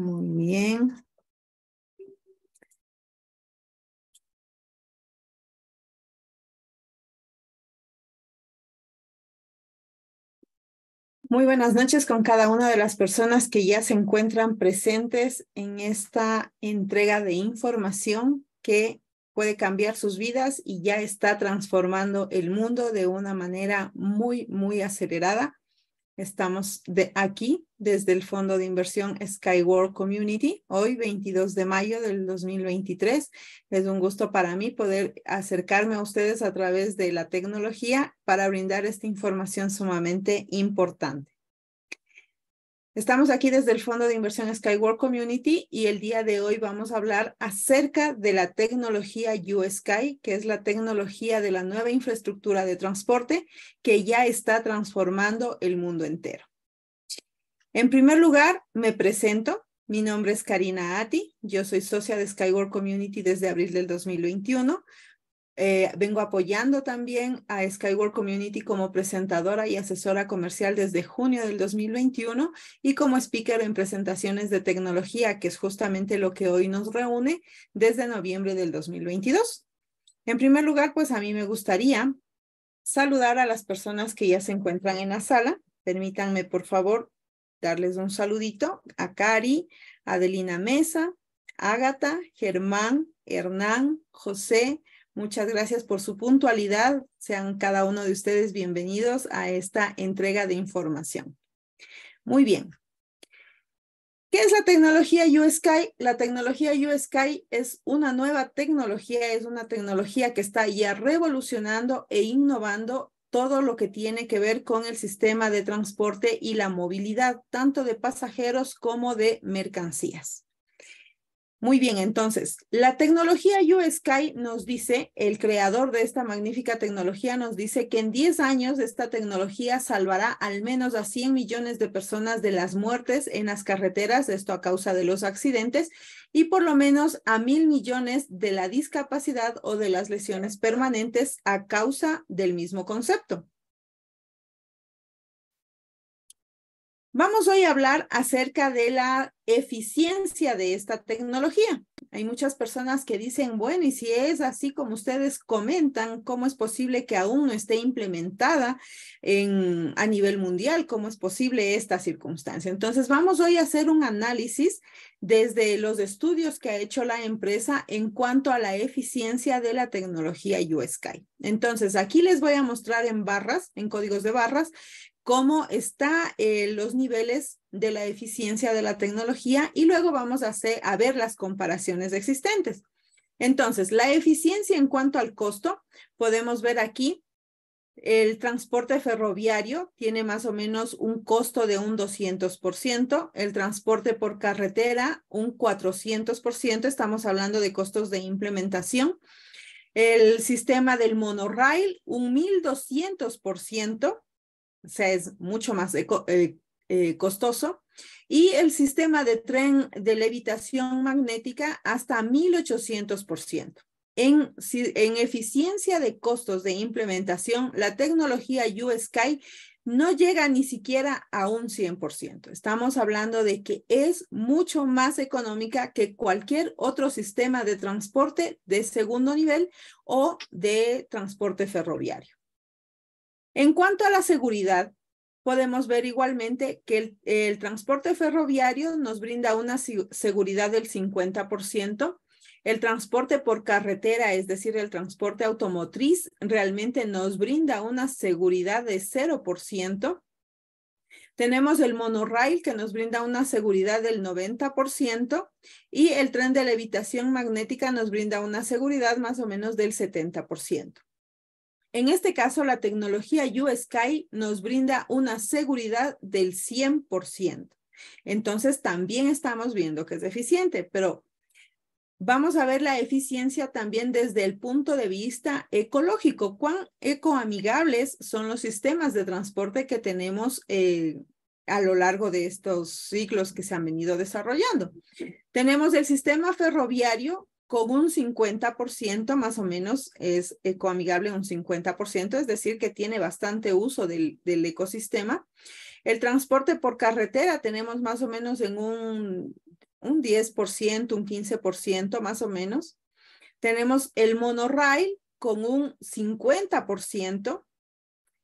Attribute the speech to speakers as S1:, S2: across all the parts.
S1: Muy bien. Muy buenas
S2: noches con cada una de las personas que ya se encuentran presentes en esta entrega de información que puede cambiar sus vidas y ya está transformando el mundo de una manera muy, muy acelerada. Estamos de aquí desde el Fondo de Inversión Skyward Community, hoy 22 de mayo del 2023. Es un gusto para mí poder acercarme a ustedes a través de la tecnología para brindar esta información sumamente importante. Estamos aquí desde el Fondo de Inversión Skyward Community y el día de hoy vamos a hablar acerca de la tecnología Sky, que es la tecnología de la nueva infraestructura de transporte que ya está transformando el mundo entero. En primer lugar, me presento. Mi nombre es Karina Ati, yo soy socia de Skyward Community desde abril del 2021. Eh, vengo apoyando también a Skyward Community como presentadora y asesora comercial desde junio del 2021 y como speaker en presentaciones de tecnología, que es justamente lo que hoy nos reúne desde noviembre del 2022. En primer lugar, pues a mí me gustaría saludar a las personas que ya se encuentran en la sala. Permítanme, por favor, darles un saludito a Cari, Adelina Mesa, Ágata, Germán, Hernán, José, Muchas gracias por su puntualidad. Sean cada uno de ustedes bienvenidos a esta entrega de información. Muy bien. ¿Qué es la tecnología Sky? La tecnología Sky es una nueva tecnología, es una tecnología que está ya revolucionando e innovando todo lo que tiene que ver con el sistema de transporte y la movilidad, tanto de pasajeros como de mercancías. Muy bien, entonces, la tecnología Sky nos dice, el creador de esta magnífica tecnología nos dice que en 10 años esta tecnología salvará al menos a 100 millones de personas de las muertes en las carreteras, esto a causa de los accidentes, y por lo menos a mil millones de la discapacidad o de las lesiones permanentes a causa del mismo concepto. Vamos hoy a hablar acerca de la eficiencia de esta tecnología. Hay muchas personas que dicen, bueno, y si es así como ustedes comentan, ¿cómo es posible que aún no esté implementada en, a nivel mundial? ¿Cómo es posible esta circunstancia? Entonces, vamos hoy a hacer un análisis desde los estudios que ha hecho la empresa en cuanto a la eficiencia de la tecnología Sky. Entonces, aquí les voy a mostrar en barras, en códigos de barras, cómo están eh, los niveles de la eficiencia de la tecnología y luego vamos a, hacer, a ver las comparaciones existentes. Entonces, la eficiencia en cuanto al costo, podemos ver aquí, el transporte ferroviario tiene más o menos un costo de un 200%, el transporte por carretera un 400%, estamos hablando de costos de implementación, el sistema del monorail un 1200%, o sea, es mucho más eh, eh, costoso, y el sistema de tren de levitación magnética hasta 1800%. En, en eficiencia de costos de implementación, la tecnología U-Sky no llega ni siquiera a un 100%. Estamos hablando de que es mucho más económica que cualquier otro sistema de transporte de segundo nivel o de transporte ferroviario. En cuanto a la seguridad, podemos ver igualmente que el, transporte ferroviario nos brinda una seguridad del 50%. El transporte por carretera, es decir, el transporte automotriz, realmente nos brinda una seguridad de 0%. Tenemos el monorail que nos brinda una seguridad del 90% y el tren de levitación magnética nos brinda una seguridad más o menos del 70%. En este caso, la tecnología U-Sky nos brinda una seguridad del 100%. Entonces, también estamos viendo que es eficiente, pero vamos a ver la eficiencia también desde el punto de vista ecológico. ¿Cuán ecoamigables son los sistemas de transporte que tenemos eh, a lo largo de estos ciclos que se han venido desarrollando? Tenemos el sistema ferroviario con un 50% más o menos es ecoamigable un 50%, es decir, que tiene bastante uso del, ecosistema. El transporte por carretera tenemos más o menos en un, 10%, un 15% más o menos. Tenemos el monorail con un 50%.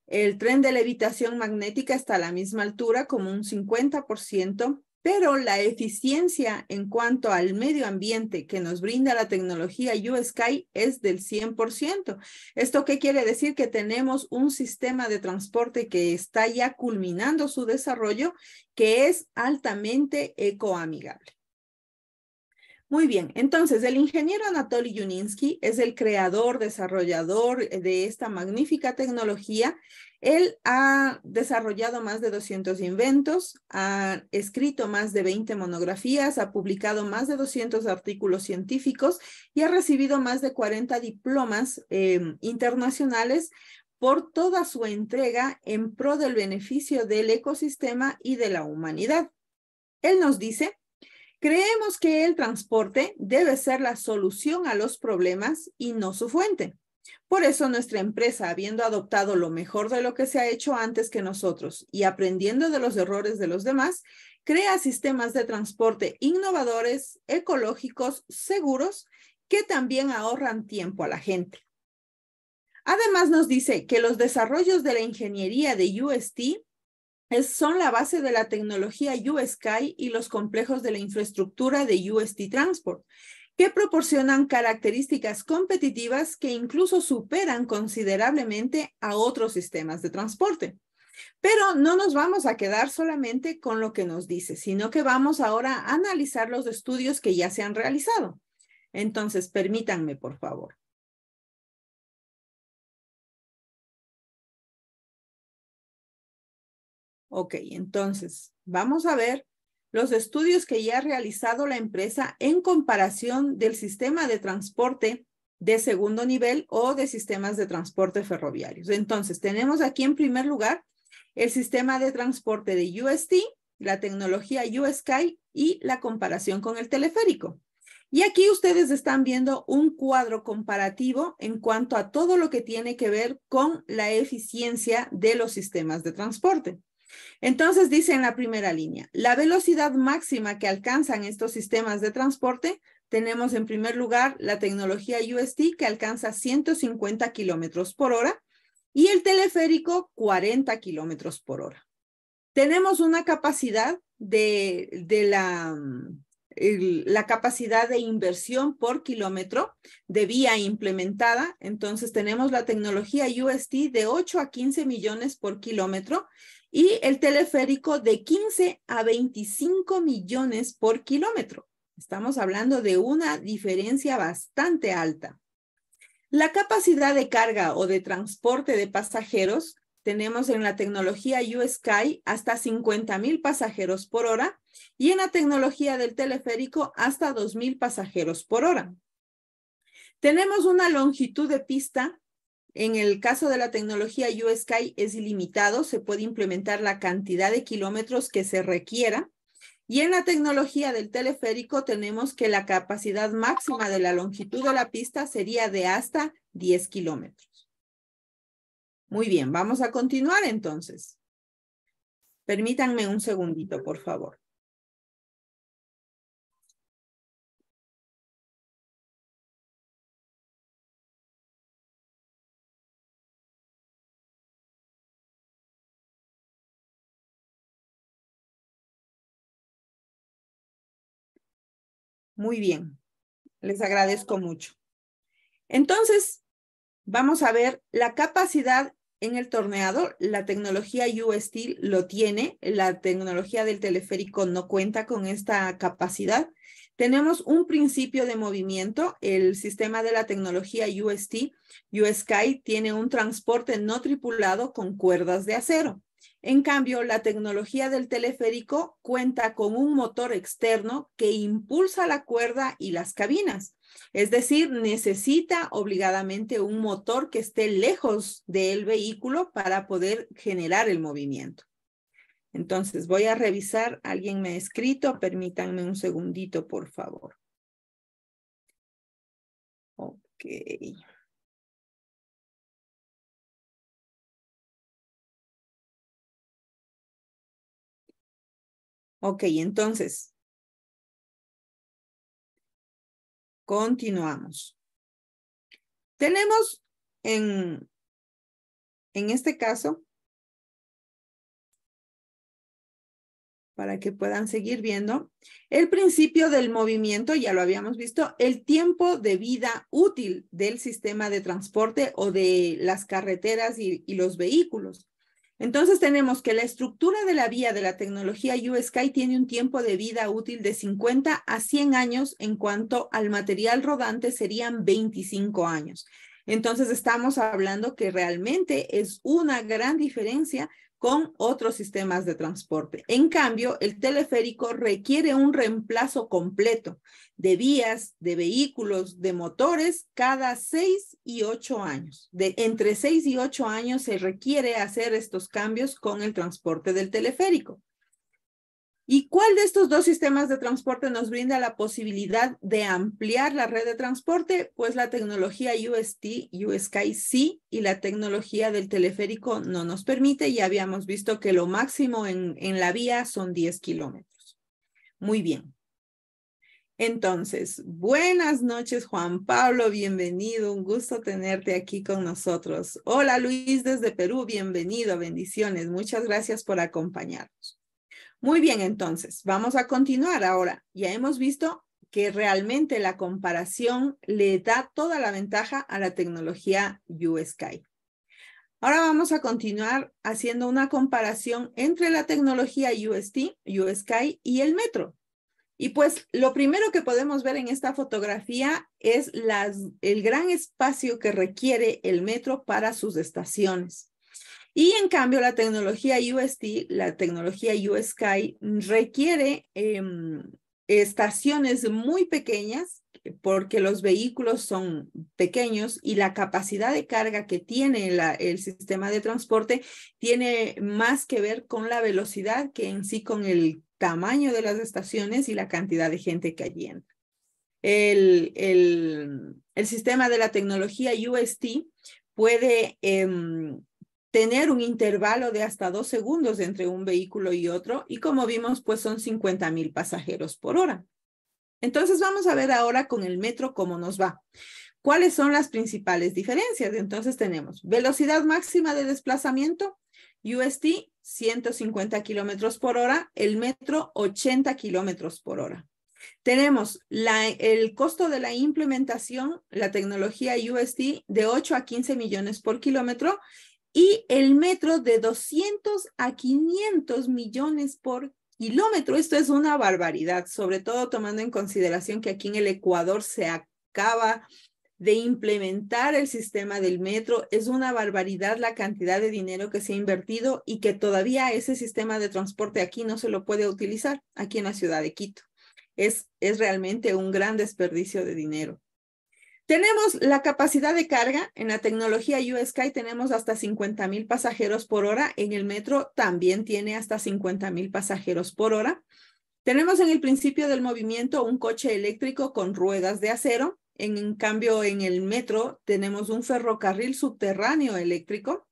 S2: El tren de levitación magnética está a la misma altura, como un 50% pero la eficiencia en cuanto al medio ambiente que nos brinda la tecnología USky es del 100%. ¿Esto qué quiere decir? Que tenemos un sistema de transporte que está ya culminando su desarrollo, que es altamente ecoamigable. Muy bien, entonces el ingeniero Anatoly Juninsky es el creador, desarrollador de esta magnífica tecnología él ha desarrollado más de 200 inventos, ha escrito más de 20 monografías, ha publicado más de 200 artículos científicos y ha recibido más de 40 diplomas em, internacionales por toda su entrega en pro del beneficio del ecosistema y de la humanidad. Él nos dice, creemos que el transporte debe ser la solución a los problemas y no su fuente. Por eso nuestra empresa, habiendo adoptado lo mejor de lo que se ha hecho antes que nosotros y aprendiendo de los errores de los demás, crea sistemas de transporte innovadores, ecológicos, seguros, que también ahorran tiempo a la gente. Además, nos dice que los desarrollos de la ingeniería de UST son la base de la tecnología USky y los complejos de la infraestructura de UST Transport, que proporcionan características competitivas que incluso superan considerablemente a otros sistemas de transporte. Pero no nos vamos a quedar solamente con lo que nos dice, sino que vamos ahora a analizar los estudios que ya se han realizado. Entonces, permítanme, por favor.
S1: Ok, entonces,
S2: vamos a ver los estudios que ya ha realizado la empresa en comparación del sistema de transporte de segundo nivel o de sistemas de transporte ferroviarios. Entonces, tenemos aquí en primer lugar el sistema de transporte de UST, la tecnología USky y la comparación con el teleférico. Y aquí ustedes están viendo un cuadro comparativo en cuanto a todo lo que tiene que ver con la eficiencia de los sistemas de transporte. Entonces dice en la primera línea, la velocidad máxima que alcanzan estos sistemas de transporte, tenemos en primer lugar la tecnología UST que alcanza 150 kilómetros por hora y el teleférico 40 kilómetros por hora. Tenemos una capacidad de, la, la capacidad de inversión por kilómetro de vía implementada. Entonces tenemos la tecnología UST de 8 a 15 millones por kilómetro y el teleférico de 15 a 25 millones por kilómetro. Estamos hablando de una diferencia bastante alta. La capacidad de carga o de transporte de pasajeros tenemos en la tecnología U-Sky hasta 50 mil pasajeros por hora y en la tecnología del teleférico hasta 2 mil pasajeros por hora. Tenemos una longitud de pista en el caso de la tecnología U-Sky es ilimitado, se puede implementar la cantidad de kilómetros que se requiera. Y en la tecnología del teleférico tenemos que la capacidad máxima de la longitud de la pista sería de hasta 10 kilómetros. Muy bien, vamos a continuar entonces. Permítanme un
S1: segundito, por favor. Muy bien,
S2: les agradezco mucho. Entonces, vamos a ver la capacidad en el torneado. La tecnología UST lo tiene, la tecnología del teleférico no cuenta con esta capacidad. Tenemos un principio de movimiento, el sistema de la tecnología UST, USky, tiene un transporte no tripulado con cuerdas de acero. En cambio, la tecnología del teleférico cuenta con un motor externo que impulsa la cuerda y las cabinas. Es decir, necesita obligadamente un motor que esté lejos del vehículo para poder generar el movimiento. Entonces, voy a revisar. Alguien me ha escrito. Permítanme un segundito, por favor.
S1: Ok. Ok, entonces. Continuamos. Tenemos en, en este caso,
S2: para que puedan seguir viendo, el principio del movimiento, ya lo habíamos visto, el tiempo de vida útil del sistema de transporte o de las carreteras y los vehículos. Entonces tenemos que la estructura de la vía de la tecnología U-Sky tiene un tiempo de vida útil de 50 a 100 años, en cuanto al material rodante serían 25 años. Entonces estamos hablando que realmente es una gran diferencia con otros sistemas de transporte. En cambio, el teleférico requiere un reemplazo completo de vías, de vehículos, de motores cada seis y ocho años. De, entre seis y ocho años se requiere hacer estos cambios con el transporte del teleférico. ¿Y cuál de estos dos sistemas de transporte nos brinda la posibilidad de ampliar la red de transporte? Pues la tecnología UST, USKY sí, y la tecnología del teleférico no nos permite. Ya habíamos visto que lo máximo en, en la vía son 10 kilómetros. Muy bien. Entonces, buenas noches, Juan Pablo, bienvenido, un gusto tenerte aquí con nosotros. Hola, Luis, desde Perú, bienvenido, bendiciones, muchas gracias por acompañarnos. Muy bien, entonces, vamos a continuar ahora. Ya hemos visto que realmente la comparación le da toda la ventaja a la tecnología U-Sky. Ahora vamos a continuar haciendo una comparación entre la tecnología UST, sky y el metro. Y pues lo primero que podemos ver en esta fotografía es el gran espacio que requiere el metro para sus estaciones. Y en cambio, la tecnología UST, la tecnología Sky requiere em, estaciones muy pequeñas porque los vehículos son pequeños y la capacidad de carga que tiene el sistema de transporte tiene más que ver con la velocidad que en sí con el tamaño de las estaciones y la cantidad de gente que allí entra. El, el, sistema de la tecnología UST puede em, tener un intervalo de hasta dos segundos entre un vehículo y otro y como vimos, pues son 50,000 mil pasajeros por hora. Entonces vamos a ver ahora con el metro cómo nos va. ¿Cuáles son las principales diferencias? Entonces tenemos velocidad máxima de desplazamiento, UST 150 kilómetros por hora, el metro 80 kilómetros por hora. Tenemos la, el costo de la implementación, la tecnología UST de 8 a 15 millones por kilómetro y el metro de 200 a 500 millones por kilómetro. Esto es una barbaridad, sobre todo tomando en consideración que aquí en el Ecuador se acaba de implementar el sistema del metro. Es una barbaridad la cantidad de dinero que se ha invertido y que todavía ese sistema de transporte aquí no se lo puede utilizar, aquí en la ciudad de Quito. Es, es realmente un gran desperdicio de dinero. Tenemos la capacidad de carga en la tecnología USky, tenemos hasta 50.000 mil pasajeros por hora. En el metro también tiene hasta 50.000 pasajeros por hora. Tenemos en el principio del movimiento un coche eléctrico con ruedas de acero. en cambio, en el metro tenemos un ferrocarril subterráneo eléctrico.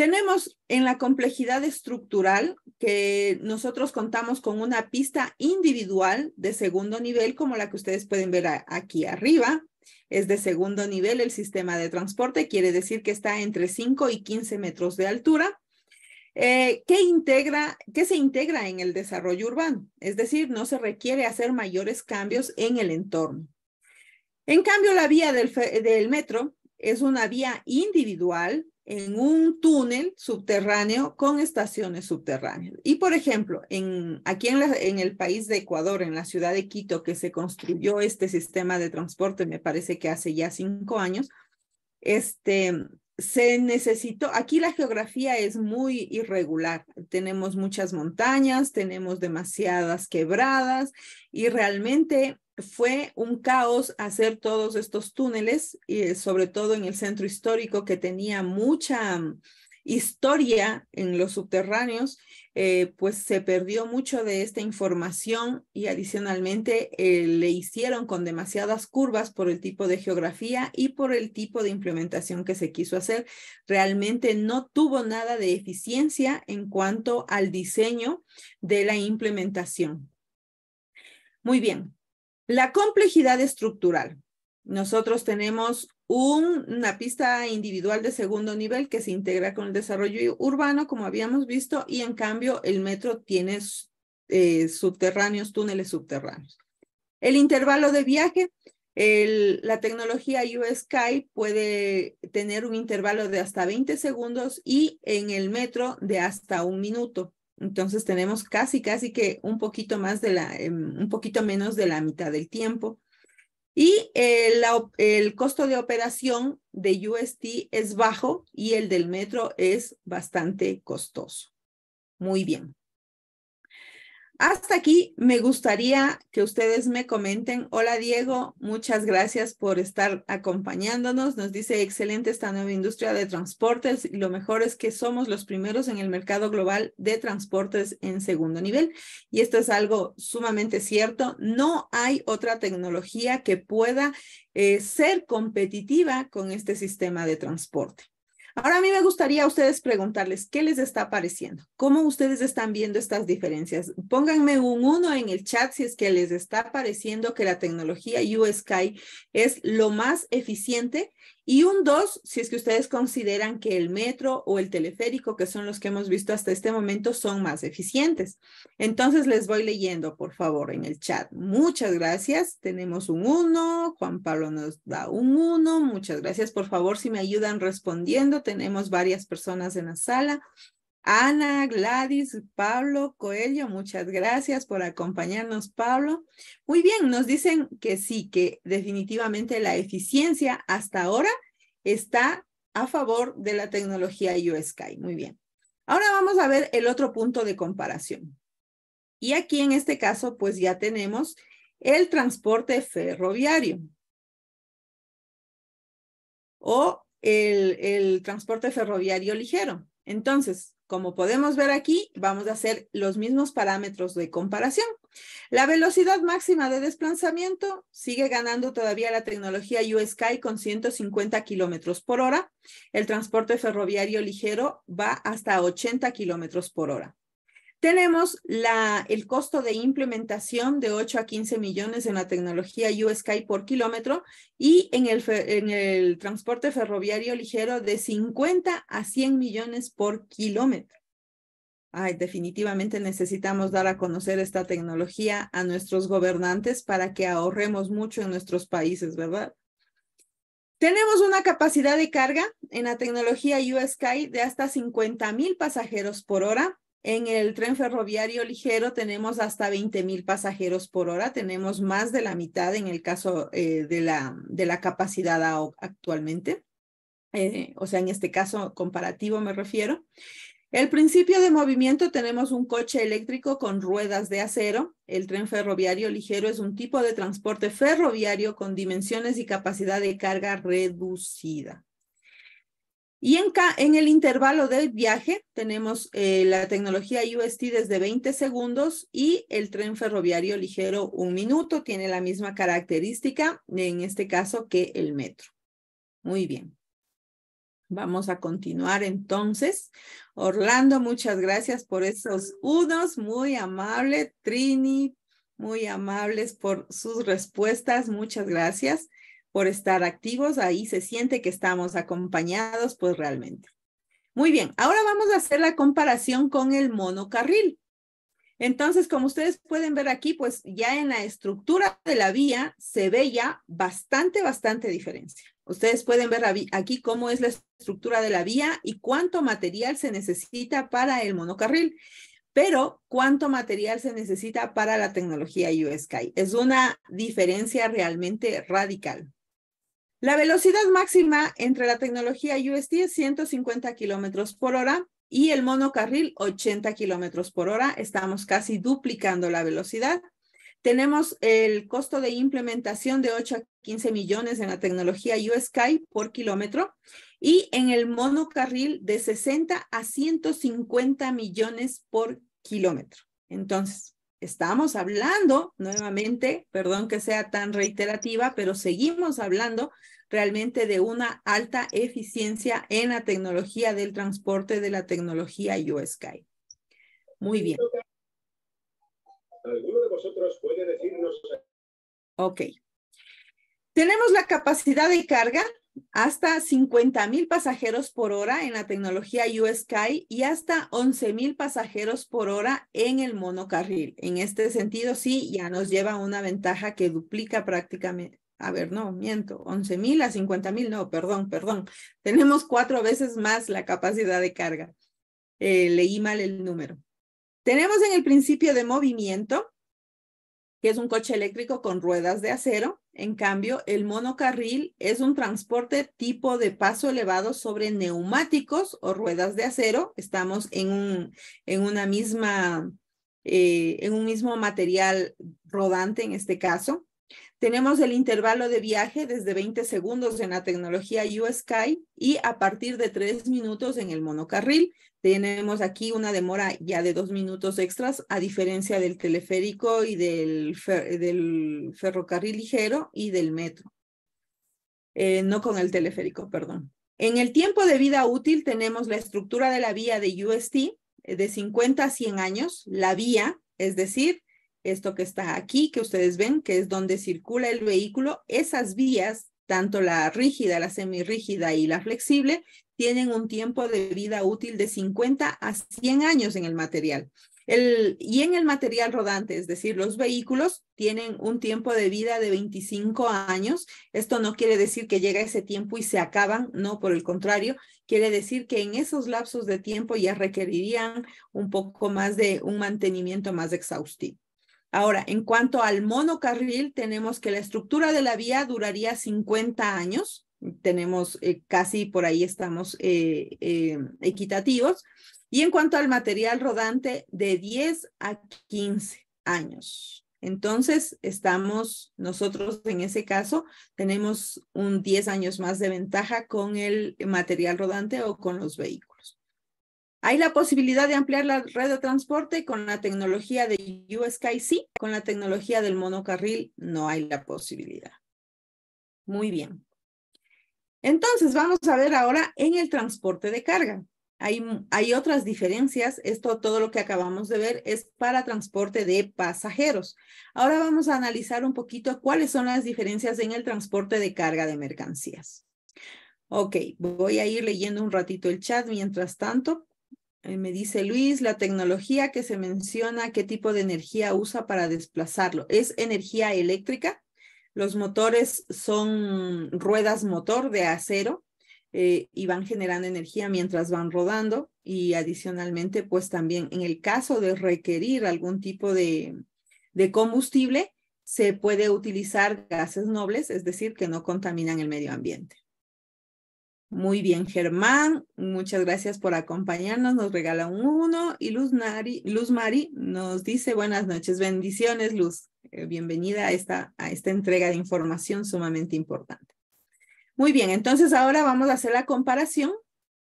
S2: Tenemos en la complejidad estructural que nosotros contamos con una pista individual de segundo nivel, como la que ustedes pueden ver aquí arriba. Es de segundo nivel el sistema de transporte, quiere decir que está entre 5 y 15 metros de altura. Eh, que integra, que se integra en el desarrollo urbano, es decir, no se requiere hacer mayores cambios en el entorno. En cambio, la vía del, del metro es una vía individual en un túnel subterráneo con estaciones subterráneas. Y por ejemplo, en, aquí en, en, el país de Ecuador, en la ciudad de Quito, que se construyó este sistema de transporte, me parece que hace ya cinco años, este, se necesitó, aquí la geografía es muy irregular, tenemos muchas montañas, tenemos demasiadas quebradas y realmente fue un caos hacer todos estos túneles, y sobre todo en el centro histórico que tenía mucha mm, historia en los subterráneos, eh, pues se perdió mucho de esta información y adicionalmente eh, le hicieron con demasiadas curvas por el tipo de geografía y por el tipo de implementación que se quiso hacer. Realmente no tuvo nada de eficiencia en cuanto al diseño de la implementación. Muy bien, la complejidad estructural. Nosotros tenemos una pista individual de segundo nivel que se integra con el desarrollo urbano, como habíamos visto, y en cambio el metro tiene eh, subterráneos, túneles subterráneos. El intervalo de viaje, la tecnología Sky puede tener un intervalo de hasta 20 segundos y en el metro de hasta un minuto. Entonces tenemos casi, casi que un poquito más de la, em, un poquito menos de la mitad del tiempo. Y el costo de operación de UST es bajo y el del metro es bastante costoso. Muy bien. Hasta aquí me gustaría que ustedes me comenten. Hola Diego, muchas gracias por estar acompañándonos. Nos dice excelente esta nueva industria de transportes lo mejor es que somos los primeros en el mercado global de transportes en segundo nivel. Y esto es algo sumamente cierto. No hay otra tecnología que pueda eh, ser competitiva con este sistema de transporte. Ahora a mí me gustaría a ustedes preguntarles, ¿qué les está pareciendo? ¿Cómo ustedes están viendo estas diferencias? Pónganme un uno en el chat si es que les está pareciendo que la tecnología Sky es lo más eficiente y un 2, si es que ustedes consideran que el metro o el teleférico, que son los que hemos visto hasta este momento, son más eficientes. Entonces les voy leyendo, por favor, en el chat. Muchas gracias. Tenemos un 1, Juan Pablo nos da un 1. Muchas gracias, por favor, si me ayudan respondiendo. Tenemos varias personas en la sala. Ana, Gladys, Pablo, Coelho, muchas gracias por acompañarnos, Pablo. Muy bien, nos dicen que sí, que definitivamente la eficiencia hasta ahora está a favor de la tecnología USky. Muy bien. Ahora vamos a ver el otro punto de comparación. Y aquí en este caso, pues ya tenemos el transporte ferroviario o el, el transporte ferroviario ligero. Entonces, como podemos ver aquí, vamos a hacer los mismos parámetros de comparación. La velocidad máxima de desplazamiento sigue ganando todavía la tecnología Sky con 150 kilómetros por hora. El transporte ferroviario ligero va hasta 80 kilómetros por hora. Tenemos el costo de implementación de 8 a 15 millones en la tecnología U-Sky por kilómetro y en el, transporte ferroviario ligero de 50 a 100 millones por kilómetro. definitivamente necesitamos dar a conocer esta tecnología a nuestros gobernantes para que ahorremos mucho en nuestros países, ¿verdad? Tenemos una capacidad de carga en la tecnología U-Sky de hasta 50 mil pasajeros por hora en el tren ferroviario ligero tenemos hasta 20 mil pasajeros por hora, tenemos más de la mitad en el caso eh, de, la, capacidad actualmente, eh, o sea, en este caso comparativo me refiero. El principio de movimiento tenemos un coche eléctrico con ruedas de acero. El tren ferroviario ligero es un tipo de transporte ferroviario con dimensiones y capacidad de carga reducida. Y en, el intervalo de viaje tenemos eh, la tecnología UST desde 20 segundos y el tren ferroviario ligero un minuto. Tiene la misma característica, en este caso, que el metro. Muy bien. Vamos a continuar entonces. Orlando, muchas gracias por esos unos, muy amable. Trini, muy amables por sus respuestas, muchas gracias por estar activos, ahí se siente que estamos acompañados, pues realmente. Muy bien, ahora vamos a hacer la comparación con el monocarril. Entonces, como ustedes pueden ver aquí, pues ya en la estructura de la vía se ve ya bastante, bastante diferencia. Ustedes pueden ver aquí cómo es la estructura de la vía y cuánto material se necesita para el monocarril, pero cuánto material se necesita para la tecnología U-Sky. Es una diferencia realmente radical. La velocidad máxima entre la tecnología UST es 150 kilómetros por hora y el monocarril 80 kilómetros por hora. Estamos casi duplicando la velocidad. Tenemos el costo de implementación de 8 a 15 millones en la tecnología USK por kilómetro y en el monocarril de 60 a 150 millones por kilómetro. Entonces, estamos hablando nuevamente, perdón que sea tan reiterativa, pero seguimos hablando realmente de una alta eficiencia en la tecnología del transporte de la tecnología USky. Muy bien.
S1: ¿Alguno de vosotros puede decirnos?
S2: Ok. Tenemos la capacidad de carga hasta 50.000 pasajeros por hora en la tecnología Sky y hasta 11.000 pasajeros por hora en el monocarril. En este sentido, sí, ya nos lleva una ventaja que duplica prácticamente. A ver, no, miento, 11.000 a 50.000, no, perdón, perdón. Tenemos cuatro veces más la capacidad de carga. Eh, leí mal el número. Tenemos en el principio de movimiento, que es un coche eléctrico con ruedas de acero, en cambio, el monocarril es un transporte tipo de paso elevado sobre neumáticos o ruedas de acero. Estamos en, un, en una misma, eh, en un mismo material rodante en este caso. Tenemos el intervalo de viaje desde 20 segundos en la tecnología U-Sky y a partir de 3 minutos en el monocarril. Tenemos aquí una demora ya de 2 minutos extras, a diferencia del teleférico y del, ferrocarril ligero y del metro. Eh, no con el teleférico, perdón. En el tiempo de vida útil tenemos la estructura de la vía de UST eh, de 50 a 100 años, la vía, es decir, esto que está aquí, que ustedes ven, que es donde circula el vehículo, esas vías, tanto la rígida, la semirrígida y la flexible, tienen un tiempo de vida útil de 50 a 100 años en el material. El, y en el material rodante, es decir, los vehículos tienen un tiempo de vida de 25 años. Esto no quiere decir que llega ese tiempo y se acaban, no, por el contrario, quiere decir que en esos lapsos de tiempo ya requerirían un poco más de un mantenimiento más exhaustivo. Ahora, en cuanto al monocarril, tenemos que la estructura de la vía duraría 50 años. Tenemos eh, casi por ahí estamos eh, eh, equitativos. Y en cuanto al material rodante, de 10 a 15 años. Entonces, estamos nosotros en ese caso, tenemos un 10 años más de ventaja con el material rodante o con los vehículos. Hay la posibilidad de ampliar la red de transporte con la tecnología de U.S.K.C.? con la tecnología del monocarril no hay la posibilidad. Muy bien. Entonces, vamos a ver ahora en el transporte de carga. Hay, hay, otras diferencias. Esto, todo lo que acabamos de ver es para transporte de pasajeros. Ahora vamos a analizar un poquito cuáles son las diferencias en el transporte de carga de mercancías. Ok, voy a ir leyendo un ratito el chat mientras tanto eh, me dice Luis, la tecnología que se menciona, ¿qué tipo de energía usa para desplazarlo? ¿Es energía eléctrica? Los motores son ruedas motor de acero eh, y van generando energía mientras van rodando y adicionalmente, pues también en el caso de requerir algún tipo de, de combustible, se puede utilizar gases nobles, es decir, que no contaminan el medio ambiente. Muy bien, Germán. Muchas gracias por acompañarnos. Nos regala un uno. Y Luz, Nari, Luz Mari nos dice buenas noches. Bendiciones, Luz. Eh, bienvenida a esta, a esta entrega de información sumamente importante. Muy bien, entonces ahora vamos a hacer la comparación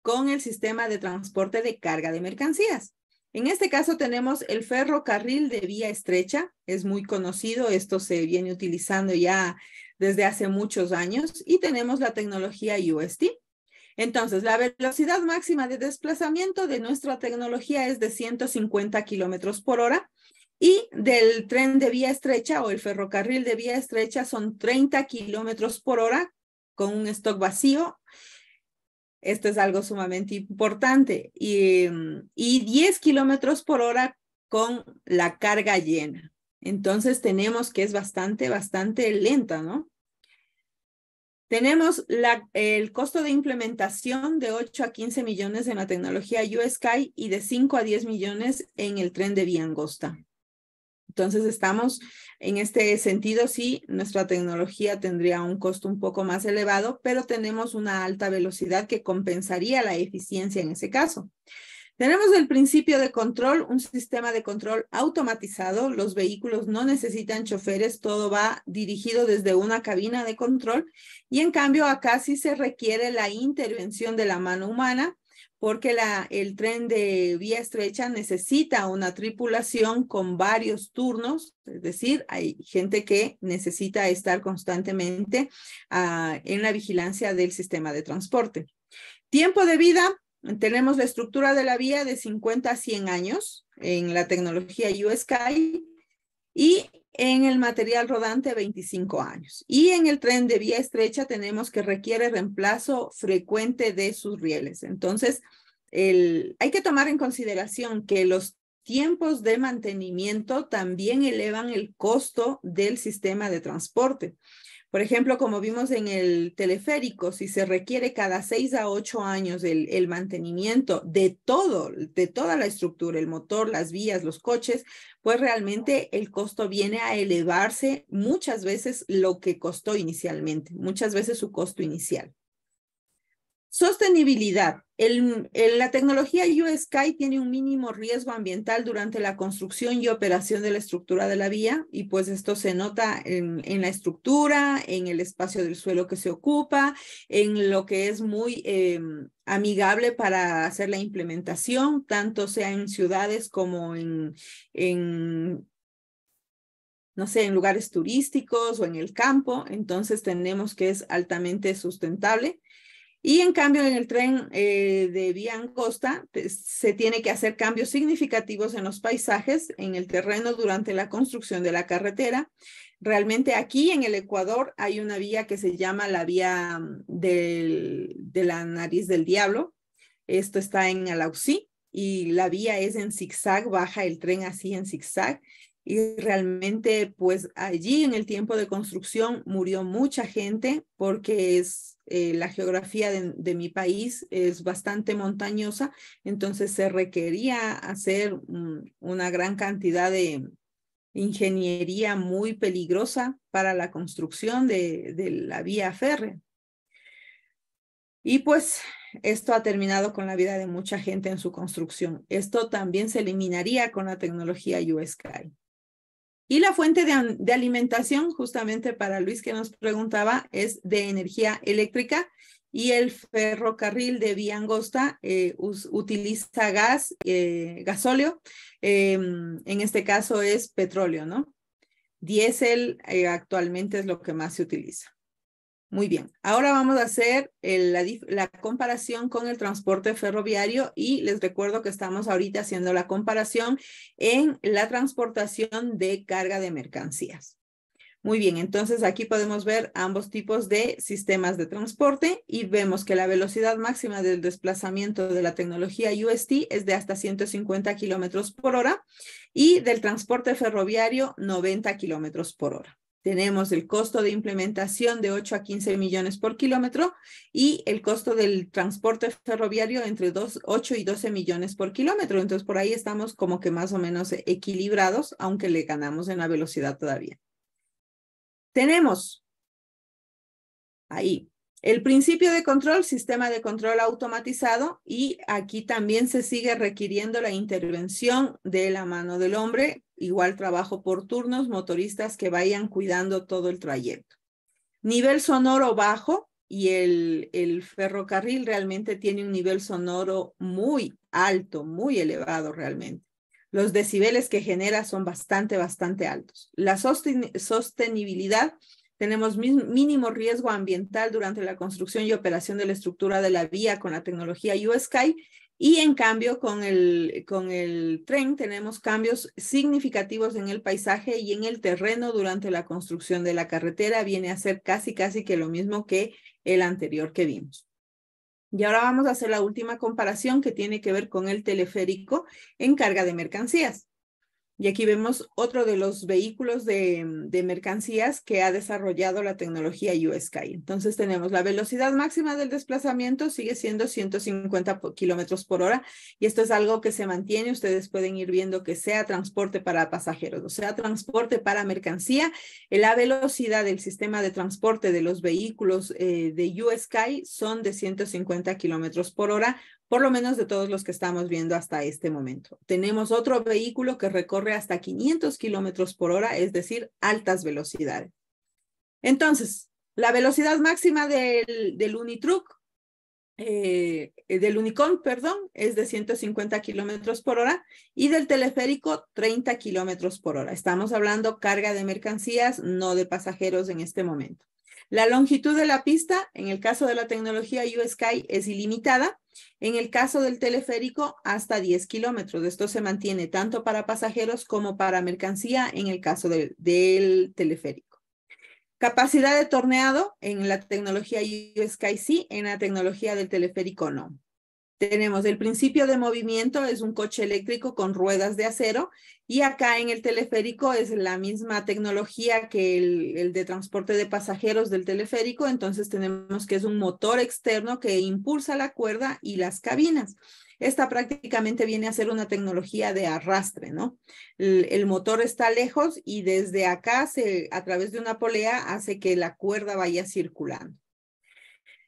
S2: con el sistema de transporte de carga de mercancías. En este caso tenemos el ferrocarril de vía estrecha, es muy conocido, esto se viene utilizando ya desde hace muchos años y tenemos la tecnología UST, entonces, la velocidad máxima de desplazamiento de nuestra tecnología es de 150 kilómetros por hora y del tren de vía estrecha o el ferrocarril de vía estrecha son 30 kilómetros por hora con un stock vacío. Esto es algo sumamente importante. Y, 10 kilómetros por hora con la carga llena. Entonces tenemos que es bastante, bastante lenta, ¿no? Tenemos el costo de implementación de 8 a 15 millones en la tecnología Sky y de 5 a 10 millones en el tren de Vía Angosta. Entonces estamos en este sentido, sí, nuestra tecnología tendría un costo un poco más elevado, pero tenemos una alta velocidad que compensaría la eficiencia en ese caso. Tenemos el principio de control, un sistema de control automatizado. Los vehículos no necesitan choferes, todo va dirigido desde una cabina de control. Y en cambio, acá sí se requiere la intervención de la mano humana porque la, el tren de vía estrecha necesita una tripulación con varios turnos, es decir, hay gente que necesita estar constantemente ah, en la vigilancia del sistema de transporte. Tiempo de vida, tenemos la estructura de la vía de 50 a 100 años en la tecnología U-Sky y en el material rodante 25 años. Y en el tren de vía estrecha tenemos que requiere reemplazo frecuente de sus rieles. Entonces, hay que tomar en consideración que los tiempos de mantenimiento también elevan el costo del sistema de transporte. Por ejemplo, como vimos en el teleférico, si se requiere cada seis a ocho años el, mantenimiento de todo, de toda la estructura, el motor, las vías, los coches, pues realmente el costo viene a elevarse muchas veces lo que costó inicialmente, muchas veces su costo inicial. Sostenibilidad. la tecnología Sky tiene un mínimo riesgo ambiental durante la construcción y operación de la estructura de la vía y pues esto se nota en, la estructura, en el espacio del suelo que se ocupa, en lo que es muy eh, amigable para hacer la implementación, tanto sea en ciudades como en, en no sé, en lugares turísticos o en el campo, entonces tenemos que es altamente sustentable. Y en cambio, en el tren eh, de vía angosta se tiene que hacer cambios significativos en los paisajes, en el terreno durante la construcción de la carretera. Realmente aquí en el Ecuador hay una vía que se llama la vía mm, de la nariz del diablo. Esto está en Alausí y la vía es en zigzag, baja el tren así en zigzag. Y realmente, pues allí en el tiempo de construcción murió mucha gente porque es eh, la geografía de, mi país es bastante montañosa, entonces se requería hacer una gran cantidad de ingeniería muy peligrosa para la construcción de, la vía férrea. Y pues esto ha terminado con la vida de mucha gente en su construcción. Esto también se eliminaría con la tecnología USky. Y la fuente de, alimentación, justamente para Luis que nos preguntaba, es de energía eléctrica y el ferrocarril de Vía Angosta eh, utiliza gas, eh, gasóleo, em, en este caso es petróleo, ¿no? Diésel eh, actualmente es lo que más se utiliza. Muy bien, ahora vamos a hacer la, la, comparación con el transporte ferroviario y les recuerdo que estamos ahorita haciendo la comparación en la transportación de carga de mercancías. Muy bien, entonces aquí podemos ver ambos tipos de sistemas de transporte y vemos que la velocidad máxima del desplazamiento de la tecnología UST es de hasta 150 kilómetros por hora y del transporte ferroviario 90 kilómetros por hora tenemos el costo de implementación de 8 a 15 millones por kilómetro y el costo del transporte ferroviario entre 8 y 12 millones por kilómetro. Entonces, por ahí estamos como que más o menos equilibrados, aunque le ganamos en la velocidad todavía. Tenemos ahí el principio de control, sistema de control automatizado y aquí también se sigue requiriendo la intervención de la mano del hombre igual trabajo por turnos, motoristas que vayan cuidando todo el trayecto. Nivel sonoro bajo y el, ferrocarril realmente tiene un nivel sonoro muy alto, muy elevado realmente. Los decibeles que genera son bastante, bastante altos. La sostenibilidad, tenemos mínimo riesgo ambiental durante la construcción y operación de la estructura de la vía con la tecnología USky y en cambio, con el, con el tren tenemos cambios significativos en el paisaje y en el terreno durante la construcción de la carretera. Viene a ser casi, casi que lo mismo que el anterior que vimos. Y ahora vamos a hacer la última comparación que tiene que ver con el teleférico en carga de mercancías. Y aquí vemos otro de los vehículos de, mm, mercancías que ha desarrollado la tecnología USKY. Entonces tenemos la velocidad máxima del desplazamiento sigue siendo 150 kilómetros por hora y esto es algo que se mantiene. Ustedes pueden ir viendo que sea transporte para pasajeros o sea transporte para mercancía. Eh, la velocidad del sistema de transporte de los vehículos eh, de USKY son de 150 kilómetros por hora por lo menos de todos los que estamos viendo hasta este momento. Tenemos otro vehículo que recorre hasta 500 kilómetros por hora, es decir, altas velocidades. Entonces, la velocidad máxima del, del Unitruck, eh, eh, del unicorn, perdón, es de 150 kilómetros por hora y del teleférico 30 kilómetros por hora. Estamos hablando carga de mercancías, no de pasajeros en este momento. La longitud de la pista, en el caso de la tecnología U-Sky, es ilimitada en el caso del teleférico, hasta 10 kilómetros. Esto se mantiene tanto para pasajeros como para mercancía en el caso del teleférico. Capacidad de torneado en la tecnología USKC, en la tecnología del teleférico no. Tenemos el principio de movimiento, es un coche eléctrico con ruedas de acero y acá en el teleférico es la misma tecnología que el, de transporte de pasajeros del teleférico, entonces tenemos que es un motor externo que impulsa la cuerda y las cabinas. Esta prácticamente viene a ser una tecnología de arrastre, ¿no? El, el motor está lejos y desde acá, se, a través de una polea, hace que la cuerda vaya circulando.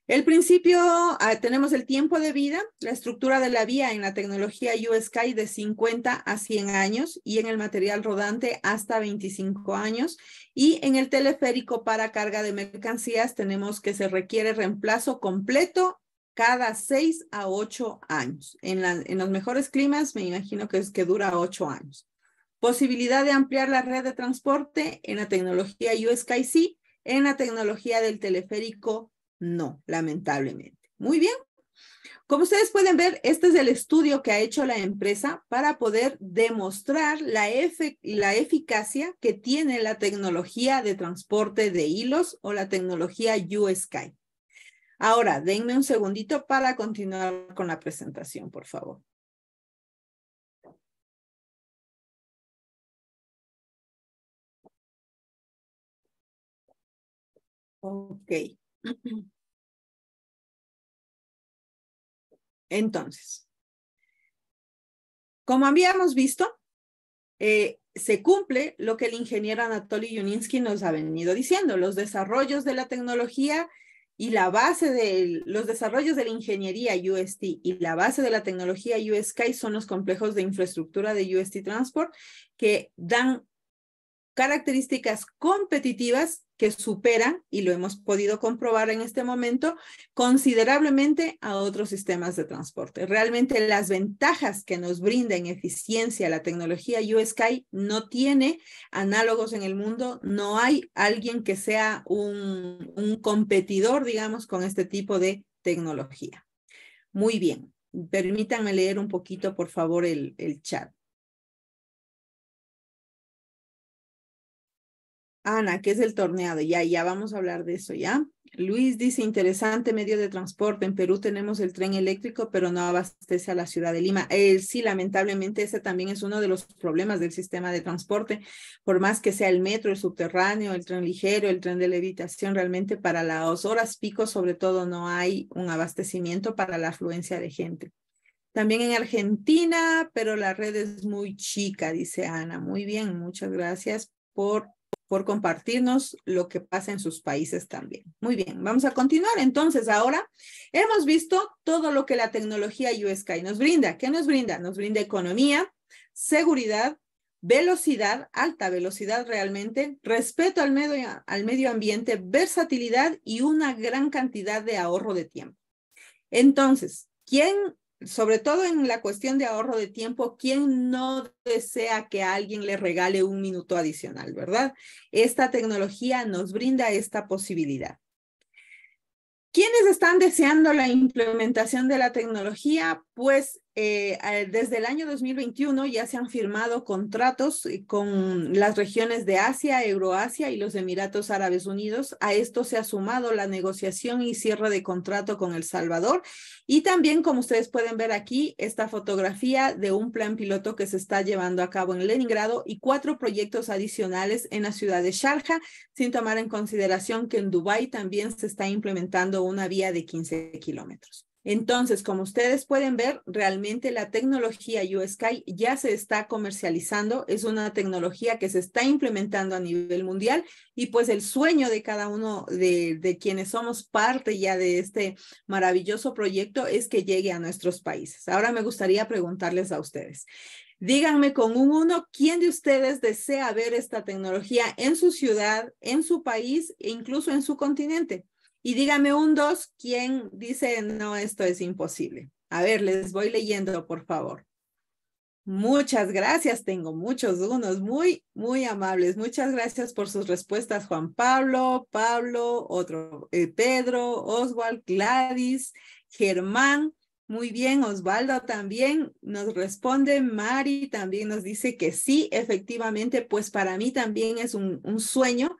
S2: El principio, ah, tenemos el tiempo de vida, la estructura de la vía en la tecnología USKY de 50 a 100 años y en el material rodante hasta 25 años. Y en el teleférico para carga de mercancías tenemos que se requiere reemplazo completo cada 6 a 8 años. En, los mejores climas me imagino que es que dura 8 años. Posibilidad de ampliar la red de transporte en la tecnología USKY, sí, en la tecnología del teleférico no, lamentablemente. Muy bien. Como ustedes pueden ver, este es el estudio que ha hecho la empresa para poder demostrar la, eficacia que tiene la tecnología de transporte de hilos o la tecnología U-Sky. Ahora, denme un segundito para continuar con la
S1: presentación, por favor. Ok.
S2: Entonces, como habíamos visto, eh, se cumple lo que el ingeniero Anatoly Yuninsky nos ha venido diciendo, los desarrollos de la tecnología y la base de los desarrollos de la ingeniería UST y la base de la tecnología USK son los complejos de infraestructura de UST Transport que dan características competitivas que supera, y lo hemos podido comprobar en este momento, considerablemente a otros sistemas de transporte. Realmente las ventajas que nos brinda en eficiencia la tecnología USky no tiene análogos en el mundo, no hay alguien que sea un, competidor, digamos, con este tipo de tecnología. Muy bien, permítanme leer un poquito, por favor, el chat. Ana, ¿qué es el torneado? Ya, ya vamos a hablar de eso, ¿ya? Luis dice, interesante medio de transporte. En Perú tenemos el tren eléctrico, pero no abastece a la ciudad de Lima. Eh, sí, lamentablemente ese también es uno de los problemas del sistema de transporte. Por más que sea el metro, el subterráneo, el tren ligero, el tren de levitación, realmente para las horas pico, sobre todo, no hay un abastecimiento para la afluencia de gente. También en Argentina, pero la red es muy chica, dice Ana. Muy bien, muchas gracias por por compartirnos lo que pasa en sus países también. Muy bien, vamos a continuar. Entonces, ahora hemos visto todo lo que la tecnología USK nos brinda. ¿Qué nos brinda? Nos brinda economía, seguridad, velocidad, alta velocidad realmente, respeto al medio, al medio ambiente, versatilidad y una gran cantidad de ahorro de tiempo. Entonces, ¿quién sobre todo en la cuestión de ahorro de tiempo, ¿quién no desea que alguien le regale un minuto adicional, verdad? Esta tecnología nos brinda esta posibilidad. ¿Quiénes están deseando la implementación de la tecnología? pues eh, eh, desde el año 2021 ya se han firmado contratos eh, con las regiones de Asia, Euroasia y los Emiratos Árabes Unidos. A esto se ha sumado la negociación y cierre de contrato con El Salvador. Y también, como ustedes pueden ver aquí, esta fotografía de un plan piloto que se está llevando a cabo en Leningrado y cuatro proyectos adicionales en la ciudad de Sharjah, sin tomar en consideración que en Dubái también se está implementando una vía de 15 kilómetros. Entonces, como ustedes pueden ver, realmente la tecnología USky ya se está comercializando, es una tecnología que se está implementando a nivel mundial y pues el sueño de cada uno de, de quienes somos parte ya de este maravilloso proyecto es que llegue a nuestros países. Ahora me gustaría preguntarles a ustedes. Díganme con un uno, ¿quién de ustedes desea ver esta tecnología en su ciudad, en su país e incluso en su continente? Y dígame un dos, ¿quién dice no, esto es imposible? A ver, les voy leyendo, por favor. Muchas gracias, tengo muchos unos muy, muy amables. Muchas gracias por sus respuestas, Juan Pablo, Pablo, otro, eh, Pedro, Oswald, Gladys, Germán. Muy bien, Osvaldo también nos responde, Mari también nos dice que sí, efectivamente, pues para mí también es un sueño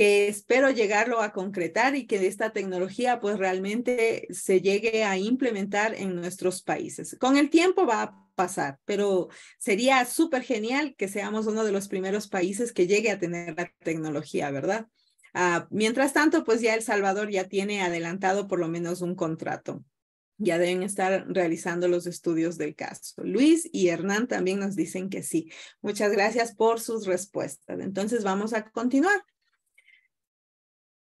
S2: que espero llegarlo a concretar y que esta tecnología pues realmente se llegue a implementar en nuestros países. Con el tiempo va a pasar, pero sería súper genial que seamos uno de los primeros países que llegue a tener la tecnología, ¿verdad? Ah, mientras tanto, pues ya El Salvador ya tiene adelantado por lo menos un contrato. Ya deben estar realizando los estudios del caso. Luis y Hernán también nos dicen que sí. Muchas gracias por sus respuestas. Entonces vamos a continuar.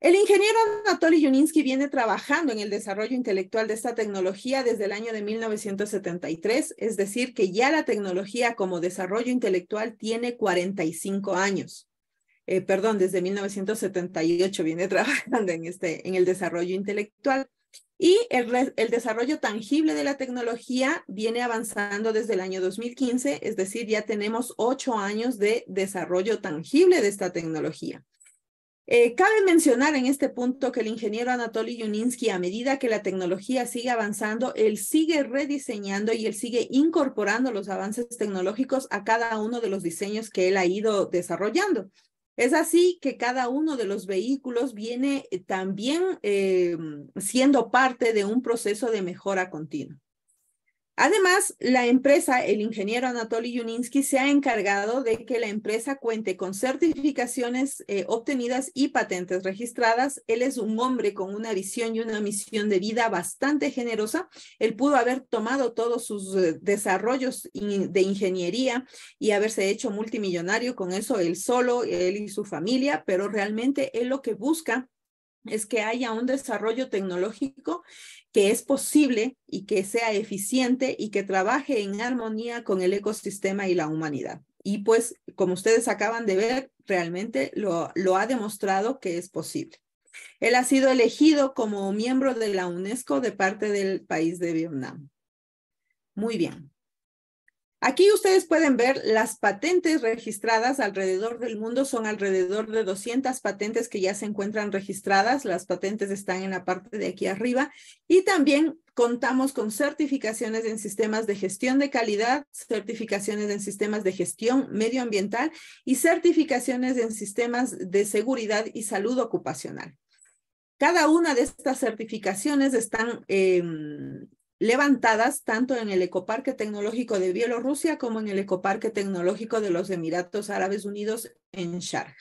S2: El ingeniero Anatoly Yuninsky viene trabajando en el desarrollo intelectual de esta tecnología desde el año de 1973, es decir, que ya la tecnología como desarrollo intelectual tiene 45 años. Eh, perdón, desde 1978 viene trabajando en, este, en el desarrollo intelectual. Y el, el, desarrollo tangible de la tecnología viene avanzando desde el año 2015, es decir, ya tenemos ocho años de desarrollo tangible de esta tecnología. Eh, cabe mencionar en este punto que el ingeniero Anatoly Yuninsky, a medida que la tecnología sigue avanzando, él sigue rediseñando y él sigue incorporando los avances tecnológicos a cada uno de los diseños que él ha ido desarrollando. Es así que cada uno de los vehículos viene eh, también eh, siendo parte de un proceso de mejora continua. Además, la empresa, el ingeniero Anatoly Yuninsky, se ha encargado de que la empresa cuente con certificaciones eh, obtenidas y patentes registradas. Él es un hombre con una visión y una misión de vida bastante generosa. Él pudo haber tomado todos sus eh, desarrollos de ingeniería y haberse hecho multimillonario con eso él solo, él y su familia, pero realmente él lo que busca es que haya un desarrollo tecnológico que es posible y que sea eficiente y que trabaje en armonía con el ecosistema y la humanidad. Y pues, como ustedes acaban de ver, realmente lo, lo ha demostrado que es posible. Él ha sido elegido como miembro de la UNESCO de parte del país de Vietnam. Muy bien. Aquí ustedes pueden ver las patentes registradas alrededor del mundo, son alrededor de 200 patentes que ya se encuentran registradas, las patentes están en la parte de aquí arriba y también contamos con certificaciones en sistemas de gestión de calidad, certificaciones en sistemas de gestión medioambiental y certificaciones en sistemas de seguridad y salud ocupacional. Cada una de estas certificaciones están eh, levantadas tanto en el Ecoparque Tecnológico de Bielorrusia como en el Ecoparque Tecnológico de los Emiratos Árabes Unidos en Sharjah.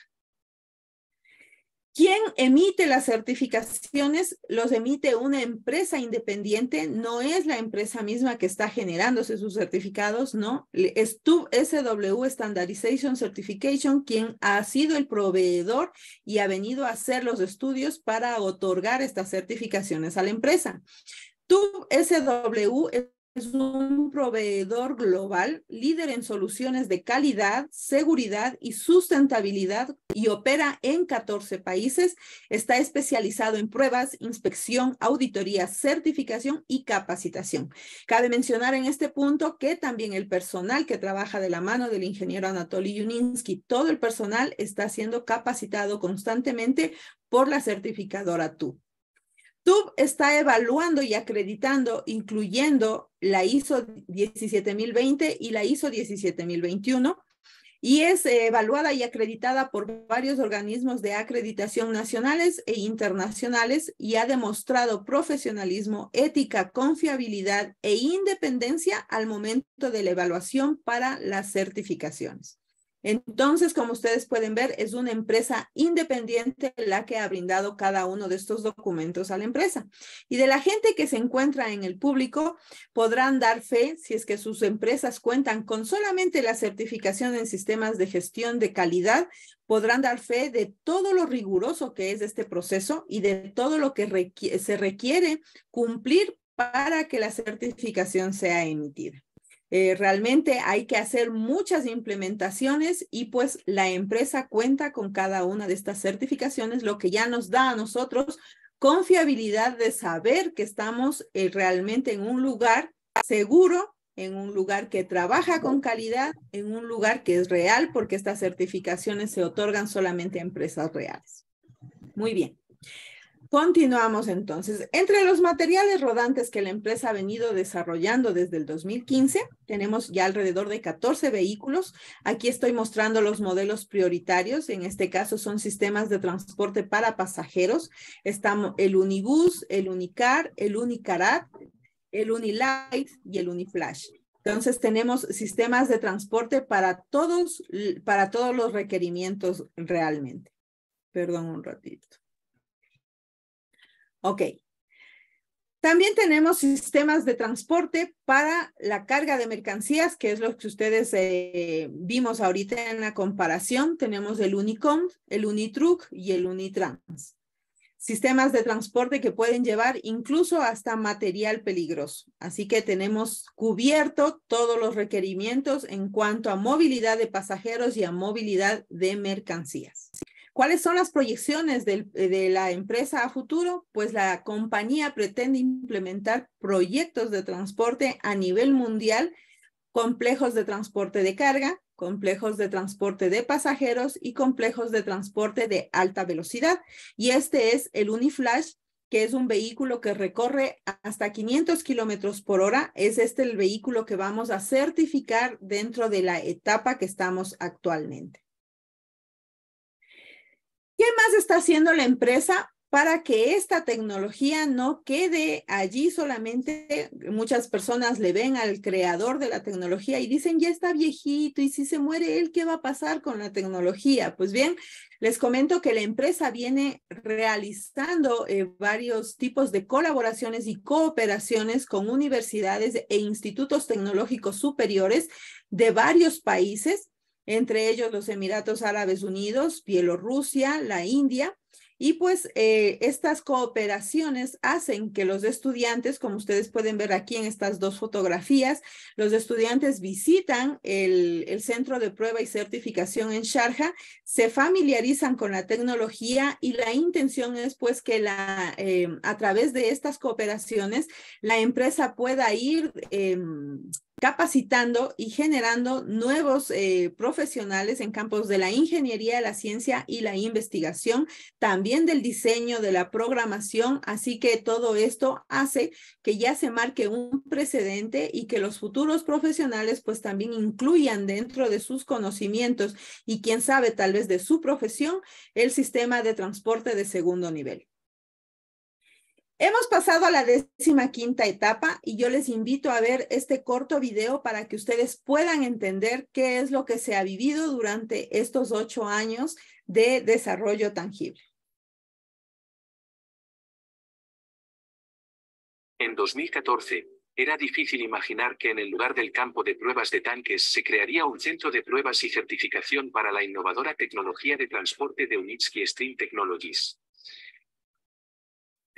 S2: ¿Quién emite las certificaciones? Los emite una empresa independiente, no es la empresa misma que está generándose sus certificados, no. Es tu SW Standardization Certification quien ha sido el proveedor y ha venido a hacer los estudios para otorgar estas certificaciones a la empresa. Tub SW es un proveedor global, líder en soluciones de calidad, seguridad y sustentabilidad y opera en 14 países. Está especializado en pruebas, inspección, auditoría, certificación y capacitación. Cabe mencionar en este punto que también el personal que trabaja de la mano del ingeniero Anatoly Yuninsky, todo el personal está siendo capacitado constantemente por la certificadora TUB. TUB está evaluando y acreditando, incluyendo la ISO 17020 y la ISO 17021, y es eh, evaluada y acreditada por varios organismos de acreditación nacionales e internacionales y ha demostrado profesionalismo, ética, confiabilidad e independencia al momento de la evaluación para las certificaciones. Entonces, como ustedes pueden ver, es una empresa independiente la que ha brindado cada uno de estos documentos a la empresa. Y de la gente que se encuentra en el público, podrán dar fe si es que sus empresas cuentan con solamente la certificación en sistemas de gestión de calidad, podrán dar fe de todo lo riguroso que es este proceso y de todo lo que se requiere cumplir para que la certificación sea emitida. Eh, realmente hay que hacer muchas implementaciones y pues la empresa cuenta con cada una de estas certificaciones, lo que ya nos da a nosotros confiabilidad de saber que estamos eh, realmente en un lugar seguro, en un lugar que trabaja con calidad, en un lugar que es real, porque estas certificaciones se otorgan solamente a empresas reales. Muy bien. Continuamos entonces. Entre los materiales rodantes que la empresa ha venido desarrollando desde el 2015, tenemos ya alrededor de 14 vehículos. Aquí estoy mostrando los modelos prioritarios. En este caso son sistemas de transporte para pasajeros. Estamos el Unibus, el Unicar, el Unicarat, el Unilight y el Uniflash. Entonces tenemos sistemas de transporte para todos, para todos los requerimientos realmente. Perdón un ratito. Ok. También tenemos sistemas de transporte para la carga de mercancías, que es lo que ustedes eh, vimos ahorita en la comparación. Tenemos el Unicom, el Unitruck y el Unitrans. Sistemas de transporte que pueden llevar incluso hasta material peligroso. Así que tenemos cubierto todos los requerimientos en cuanto a movilidad de pasajeros y a movilidad de mercancías. ¿Cuáles son las proyecciones eh, de la empresa a futuro? Pues la compañía pretende implementar proyectos de transporte a nivel mundial, complejos de transporte de carga, complejos de transporte de pasajeros y complejos de transporte de alta velocidad. Y este es el Uniflash, que es un vehículo que recorre hasta 500 kilómetros por hora. Es este el vehículo que vamos a certificar dentro de la etapa que estamos actualmente. ¿Qué más está haciendo la empresa para que esta tecnología no quede allí solamente? Muchas personas le ven al creador de la tecnología y dicen, ya está viejito y si se muere él, ¿qué va a pasar con la tecnología? Pues bien, les comento que la empresa viene realizando eh, varios tipos de colaboraciones y cooperaciones con universidades e institutos tecnológicos superiores de varios países entre ellos los Emiratos Árabes Unidos, Bielorrusia, la India. Y pues eh, estas cooperaciones hacen que los estudiantes, como ustedes pueden ver aquí en estas dos fotografías, los estudiantes visitan el, centro de prueba y certificación en Sharjah, se familiarizan con la tecnología y la intención es pues que eh, a través de estas cooperaciones la empresa pueda ir em, capacitando y generando nuevos eh, profesionales en campos de la ingeniería, la ciencia y la investigación, también del diseño, de la programación. Así que todo esto hace que ya se marque un precedente y que los futuros profesionales pues también incluyan dentro de sus conocimientos y quién sabe, tal vez de su profesión, el sistema de transporte de segundo nivel. Hemos pasado a la décima quinta etapa y yo les invito a ver este corto video para que ustedes puedan entender qué es lo que se ha vivido durante estos ocho años de desarrollo tangible.
S3: En 2014, era difícil imaginar que en el lugar del campo de pruebas de tanques se crearía un centro de pruebas y certificación para la innovadora tecnología de transporte de Unitsky Stream Technologies.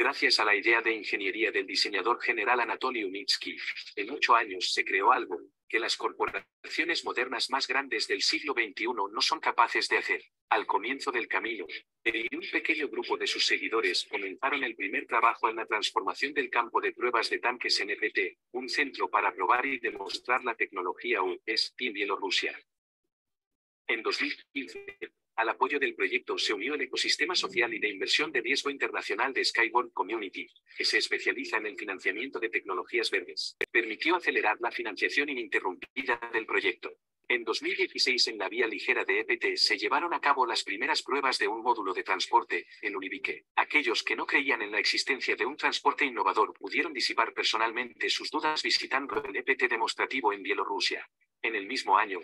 S3: Gracias a la idea de ingeniería del diseñador general Anatoly Unitsky, en ocho años se creó algo que las corporaciones modernas más grandes del siglo XXI no son capaces de hacer. Al comienzo del camino, un pequeño grupo de sus seguidores comenzaron el primer trabajo en la transformación del campo de pruebas de tanques NPT, e un centro para probar y demostrar la tecnología U.S. en Bielorrusia. En 2015, al apoyo del proyecto se unió el ecosistema social y de inversión de riesgo internacional de Skyboard Community, que se especializa en el financiamiento de tecnologías verdes. Permitió acelerar la financiación ininterrumpida del proyecto. En 2016 en la vía ligera de EPT se llevaron a cabo las primeras pruebas de un módulo de transporte, en Unibique. Aquellos que no creían en la existencia de un transporte innovador pudieron disipar personalmente sus dudas visitando el EPT demostrativo en Bielorrusia. En el mismo año,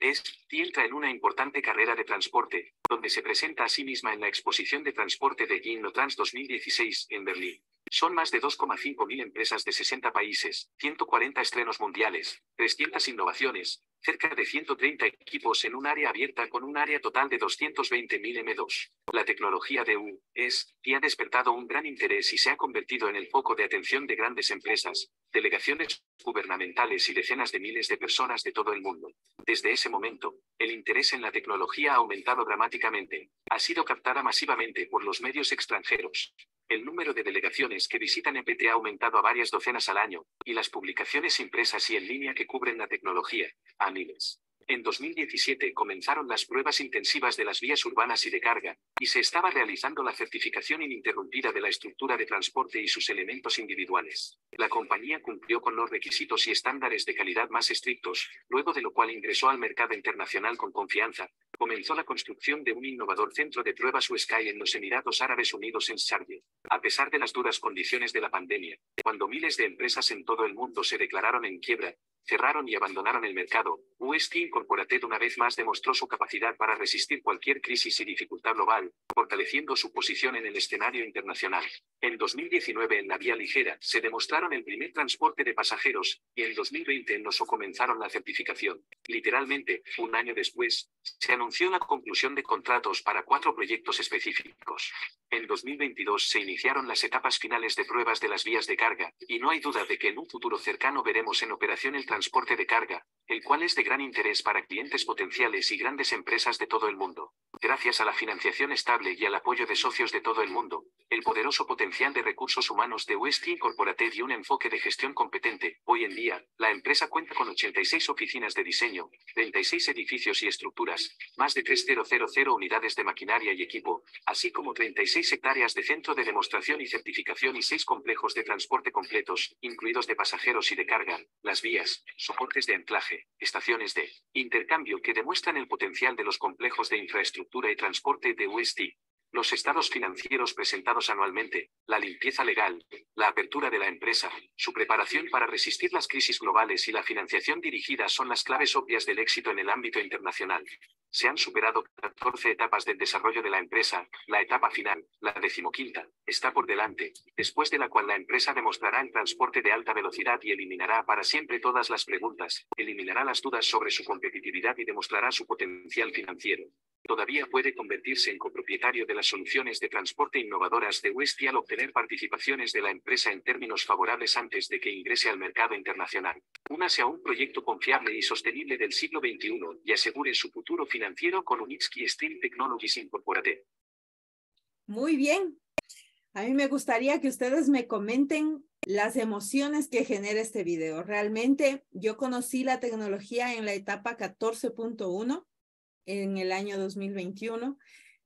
S3: es, entra en una importante carrera de transporte, donde se presenta a sí misma en la exposición de transporte de Gino Trans 2016 en Berlín. Son más de 2,5 mil empresas de 60 países, 140 estrenos mundiales, 300 innovaciones, cerca de 130 equipos en un área abierta con un área total de 220.000 M2. La tecnología de U es y ha despertado un gran interés y se ha convertido en el foco de atención de grandes empresas, delegaciones gubernamentales y decenas de miles de personas de todo el mundo. Desde ese momento, el interés en la tecnología ha aumentado dramáticamente. Ha sido captada masivamente por los medios extranjeros. El número de delegaciones que visitan EPT ha aumentado a varias docenas al año, y las publicaciones impresas y en línea que cubren la tecnología, a miles. En 2017 comenzaron las pruebas intensivas de las vías urbanas y de carga, y se estaba realizando la certificación ininterrumpida de la estructura de transporte y sus elementos individuales. La compañía cumplió con los requisitos y estándares de calidad más estrictos, luego de lo cual ingresó al mercado internacional con confianza. Comenzó la construcción de un innovador centro de pruebas USCAI en los Emiratos Árabes Unidos en Sharjah. A pesar de las duras condiciones de la pandemia, cuando miles de empresas en todo el mundo se declararon en quiebra, cerraron y abandonaron el mercado, us Corporated una vez más demostró su capacidad para resistir cualquier crisis y dificultad global, fortaleciendo su posición en el escenario internacional. En 2019 en la vía ligera se demostraron el primer transporte de pasajeros, y en 2020 en NOSO comenzaron la certificación. Literalmente, un año después, se anunció la conclusión de contratos para cuatro proyectos específicos. En 2022 se iniciaron las etapas finales de pruebas de las vías de carga, y no hay duda de que en un futuro cercano veremos en operación el transporte de carga, el cual es de gran interés para clientes potenciales y grandes empresas de todo el mundo. Gracias a la financiación estable y al apoyo de socios de todo el mundo, el poderoso potencial de recursos humanos de Westin Incorporated y un enfoque de gestión competente, hoy en día, la empresa cuenta con 86 oficinas de diseño, 36 edificios y estructuras, más de 3.000 unidades de maquinaria y equipo, así como 36 hectáreas de centro de demostración y certificación y 6 complejos de transporte completos, incluidos de pasajeros y de carga, las vías, soportes de anclaje, estaciones de intercambio que demuestran el potencial de los complejos de infraestructura Infraestructura y Transporte de UST los estados financieros presentados anualmente, la limpieza legal, la apertura de la empresa, su preparación para resistir las crisis globales y la financiación dirigida son las claves obvias del éxito en el ámbito internacional. Se han superado 14 etapas del desarrollo de la empresa, la etapa final, la decimoquinta, está por delante, después de la cual la empresa demostrará el transporte de alta velocidad y eliminará para siempre todas las preguntas, eliminará las dudas sobre su competitividad y demostrará su potencial financiero. Todavía puede convertirse en copropietario de las soluciones de transporte innovadoras de West al obtener participaciones de la empresa en términos favorables antes de que ingrese al mercado internacional. Únase a un proyecto confiable y sostenible del siglo XXI y asegure su futuro financiero con Unitsky Steel Technologies Incorporated.
S2: Muy bien. A mí me gustaría que ustedes me comenten las emociones que genera este video. Realmente yo conocí la tecnología en la etapa 14.1 en el año 2021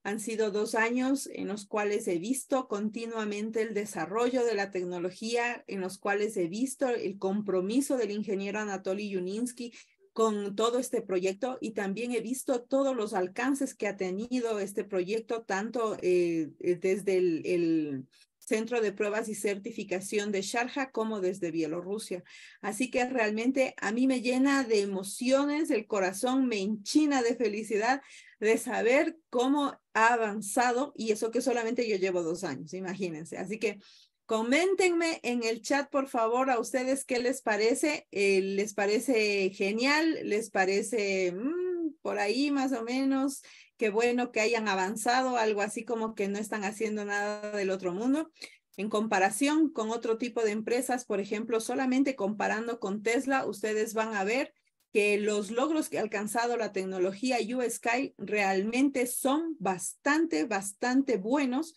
S2: han sido dos años en los cuales he visto continuamente el desarrollo de la tecnología, en los cuales he visto el compromiso del ingeniero Anatoly Yuninsky con todo este proyecto y también he visto todos los alcances que ha tenido este proyecto, tanto eh, desde el, Centro de Pruebas y Certificación de Sharjah, como desde Bielorrusia. Así que realmente a mí me llena de emociones, el corazón me enchina de felicidad de saber cómo ha avanzado y eso que solamente yo llevo dos años, imagínense. Así que Coméntenme en el chat, por favor, a ustedes qué les parece. Eh, ¿Les parece genial? ¿Les parece mm, por ahí más o menos? Qué bueno que hayan avanzado, algo así como que no están haciendo nada del otro mundo. En comparación con otro tipo de empresas, por ejemplo, solamente comparando con Tesla, ustedes van a ver que los logros que ha alcanzado la tecnología Sky realmente son bastante, bastante buenos.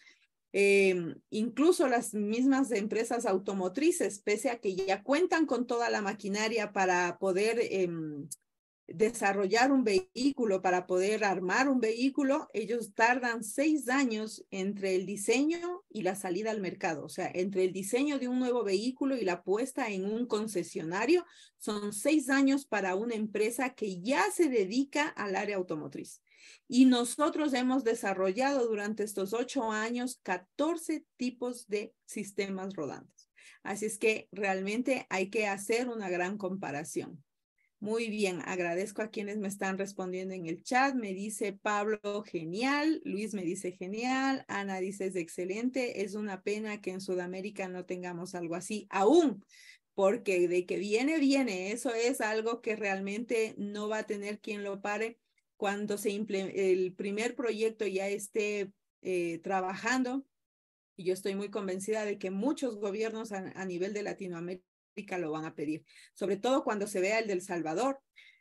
S2: Em, incluso las mismas empresas automotrices, pese a que ya cuentan con toda la maquinaria para poder em, desarrollar un vehículo, para poder armar un vehículo, ellos tardan seis años entre el diseño y la salida al mercado. O sea, entre el diseño de un nuevo vehículo y la puesta en un concesionario, son seis años para una empresa que ya se dedica al área automotriz. Y nosotros hemos desarrollado durante estos ocho años 14 tipos de sistemas rodantes. Así es que realmente hay que hacer una gran comparación. Muy bien, agradezco a quienes me están respondiendo en el chat. Me dice Pablo, genial. Luis me dice, genial. Ana dice, es excelente. Es una pena que en Sudamérica no tengamos algo así aún, porque de que viene, viene. Eso es algo que realmente no va a tener quien lo pare cuando se el primer proyecto ya esté eh, trabajando. Y yo estoy muy convencida de que muchos gobiernos a nivel de Latinoamérica lo van a pedir. Sobre todo cuando se vea el del Salvador,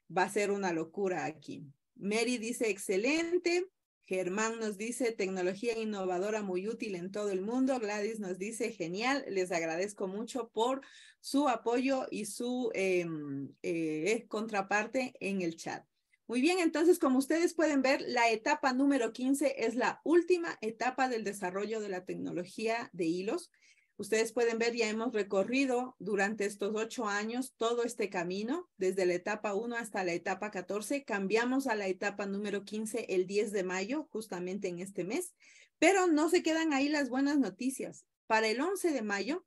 S2: va a ser una locura aquí. Mary dice, excelente. Germán nos dice, tecnología innovadora muy útil en todo el mundo. Gladys nos dice, genial. Les agradezco mucho por su apoyo y su em, eh, contraparte en el chat. Muy bien, entonces como ustedes pueden ver, la etapa número 15 es la última etapa del desarrollo de la tecnología de hilos. Ustedes pueden ver, ya hemos recorrido durante estos ocho años todo este camino, desde la etapa 1 hasta la etapa 14. Cambiamos a la etapa número 15 el 10 de mayo, justamente en este mes, pero no se quedan ahí las buenas noticias. Para el 11 de mayo,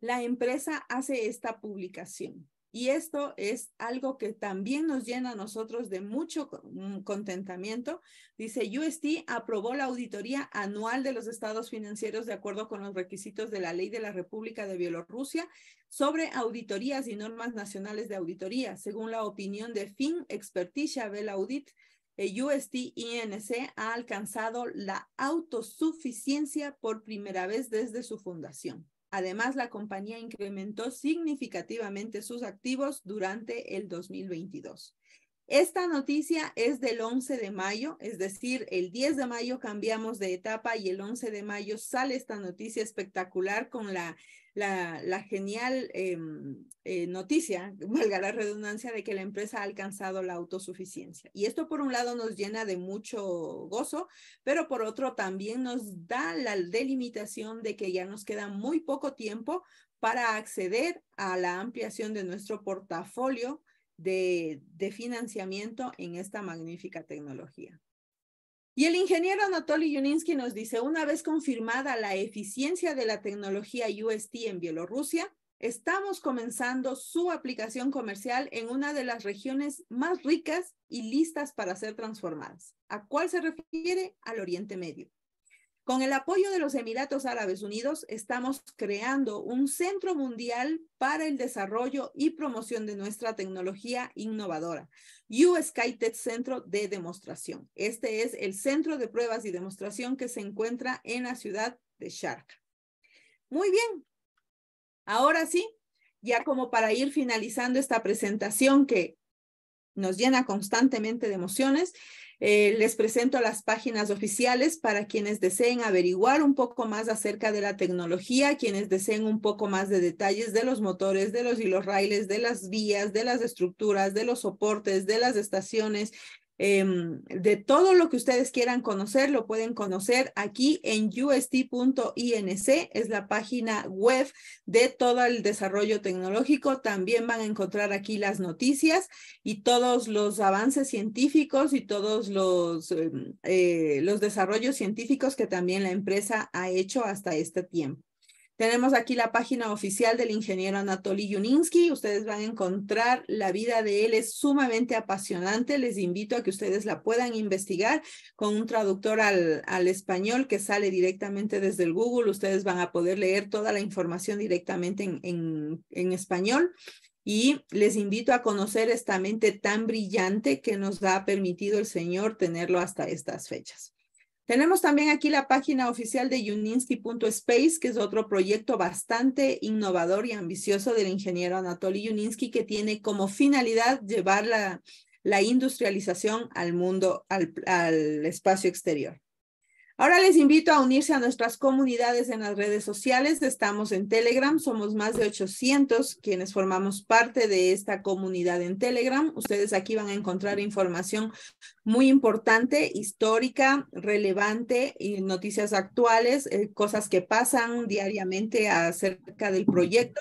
S2: la empresa hace esta publicación. Y esto es algo que también nos llena a nosotros de mucho mm, contentamiento. Dice, UST aprobó la auditoría anual de los estados financieros de acuerdo con los requisitos de la ley de la República de Bielorrusia sobre auditorías y normas nacionales de auditoría. Según la opinión de Fin Experticia Bell Audit, UST INC ha alcanzado la autosuficiencia por primera vez desde su fundación. Además, la compañía incrementó significativamente sus activos durante el 2022. Esta noticia es del 11 de mayo, es decir, el 10 de mayo cambiamos de etapa y el 11 de mayo sale esta noticia espectacular con la, genial em, eh, noticia, valga la redundancia, de que la empresa ha alcanzado la autosuficiencia. Y esto por un lado nos llena de mucho gozo, pero por otro también nos da la delimitación de que ya nos queda muy poco tiempo para acceder a la ampliación de nuestro portafolio de, financiamiento en esta magnífica tecnología. Y el ingeniero Anatoly Yuninsky nos dice, una vez confirmada la eficiencia de la tecnología UST en Bielorrusia, estamos comenzando su aplicación comercial en una de las regiones más ricas y listas para ser transformadas. ¿A cuál se refiere? Al Oriente Medio. Con el apoyo de los Emiratos Árabes Unidos, estamos creando un centro mundial para el desarrollo y promoción de nuestra tecnología innovadora, SkyTech Centro de Demostración. Este es el centro de pruebas y demostración que se encuentra en la ciudad de Sharjah. Muy bien. Ahora sí, ya como para ir finalizando esta presentación que nos llena constantemente de emociones, eh, les presento las páginas oficiales para quienes deseen averiguar un poco más acerca de la tecnología, quienes deseen un poco más de detalles de los motores, de los los railes, de las vías, de las estructuras, de los soportes, de las estaciones, Em, de todo lo que ustedes quieran conocer, lo pueden conocer aquí en ust.inc, es la página web de todo el desarrollo tecnológico. También van a encontrar aquí las noticias y todos los avances científicos y todos los, em, eh, los desarrollos científicos que también la empresa ha hecho hasta este tiempo. Tenemos aquí la página oficial del ingeniero Anatoly Yuninsky. Ustedes van a encontrar la vida de él. Es sumamente apasionante. Les invito a que ustedes la puedan investigar con un traductor al, español que sale directamente desde el Google. Ustedes van a poder leer toda la información directamente en español. Y les invito a conocer esta mente tan brillante que nos ha permitido el Señor tenerlo hasta estas fechas. Tenemos también aquí la página oficial de yuninsky.space, que es otro proyecto bastante innovador y ambicioso del ingeniero Anatoly Yuninsky, que tiene como finalidad llevar la, industrialización al mundo, al espacio exterior. Ahora les invito a unirse a nuestras comunidades en las redes sociales. Estamos en Telegram, somos más de 800 quienes formamos parte de esta comunidad en Telegram. Ustedes aquí van a encontrar información muy importante, histórica, relevante y noticias actuales, eh, cosas que pasan diariamente acerca del proyecto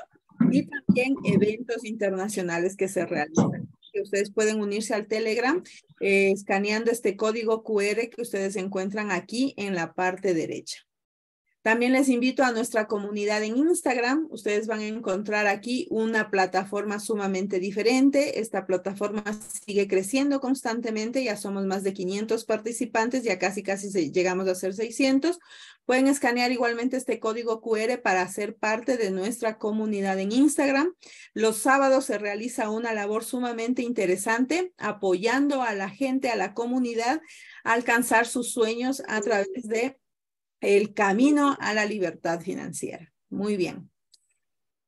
S2: y también eventos internacionales que se realizan que ustedes pueden unirse al Telegram eh, escaneando este código QR que ustedes encuentran aquí en la parte derecha. También les invito a nuestra comunidad en Instagram. Ustedes van a encontrar aquí una plataforma sumamente diferente. Esta plataforma sigue creciendo constantemente. Ya somos más de 500 participantes. Ya casi, casi llegamos a ser 600. Pueden escanear igualmente este código QR para ser parte de nuestra comunidad en Instagram. Los sábados se realiza una labor sumamente interesante apoyando a la gente, a la comunidad, a alcanzar sus sueños a través de el camino a la libertad financiera. Muy bien.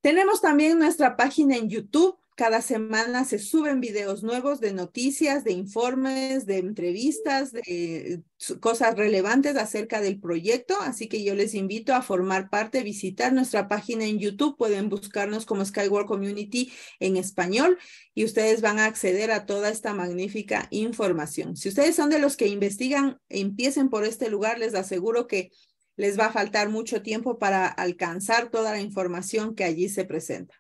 S2: Tenemos también nuestra página en YouTube cada semana se suben videos nuevos de noticias, de informes, de entrevistas, de cosas relevantes acerca del proyecto. Así que yo les invito a formar parte, visitar nuestra página en YouTube. Pueden buscarnos como Skyward Community en español y ustedes van a acceder a toda esta magnífica información. Si ustedes son de los que investigan, empiecen por este lugar. Les aseguro que les va a faltar mucho tiempo para alcanzar toda la información que allí se presenta.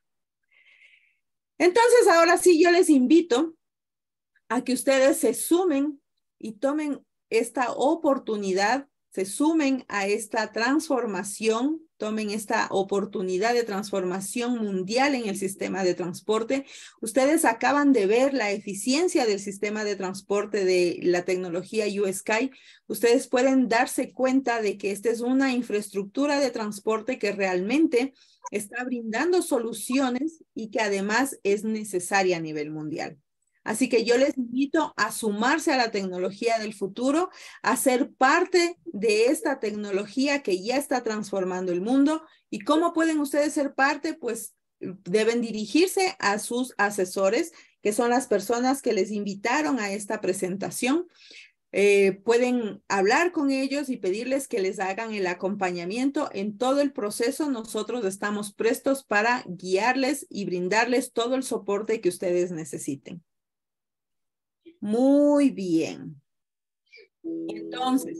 S2: Entonces, ahora sí, yo les invito a que ustedes se sumen y tomen esta oportunidad, se sumen a esta transformación tomen esta oportunidad de transformación mundial en el sistema de transporte. Ustedes acaban de ver la eficiencia del sistema de transporte de la tecnología Sky. Ustedes pueden darse cuenta de que esta es una infraestructura de transporte que realmente está brindando soluciones y que además es necesaria a nivel mundial. Así que yo les invito a sumarse a la tecnología del futuro, a ser parte de esta tecnología que ya está transformando el mundo. ¿Y cómo pueden ustedes ser parte? Pues eh, deben dirigirse a sus asesores, que son las personas que les invitaron a esta presentación. Eh, pueden hablar con ellos y pedirles que les hagan el acompañamiento en todo el proceso. Nosotros estamos prestos para guiarles y brindarles todo el soporte que ustedes necesiten. Muy bien. Entonces,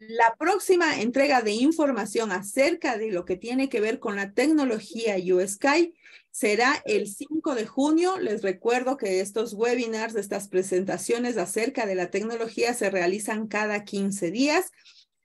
S2: la próxima entrega de información acerca de lo que tiene que ver con la tecnología USky será el 5 de junio. Les recuerdo que estos webinars, estas presentaciones acerca de la tecnología se realizan cada 15 días,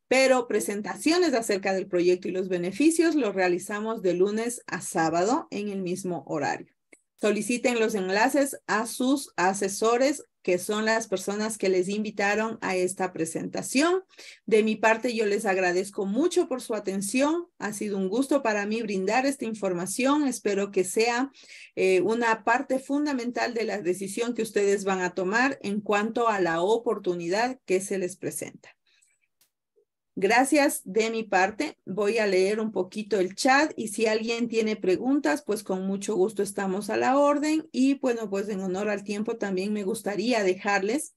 S2: pero presentaciones acerca del proyecto y los beneficios los realizamos de lunes a sábado en el mismo horario. Soliciten los enlaces a sus asesores que son las personas que les invitaron a esta presentación. De mi parte, yo les agradezco mucho por su atención. Ha sido un gusto para mí brindar esta información. Espero que sea eh, una parte fundamental de la decisión que ustedes van a tomar en cuanto a la oportunidad que se les presenta. Gracias de mi parte. Voy a leer un poquito el chat y si alguien tiene preguntas, pues con mucho gusto estamos a la orden y bueno, pues en honor al tiempo también me gustaría dejarles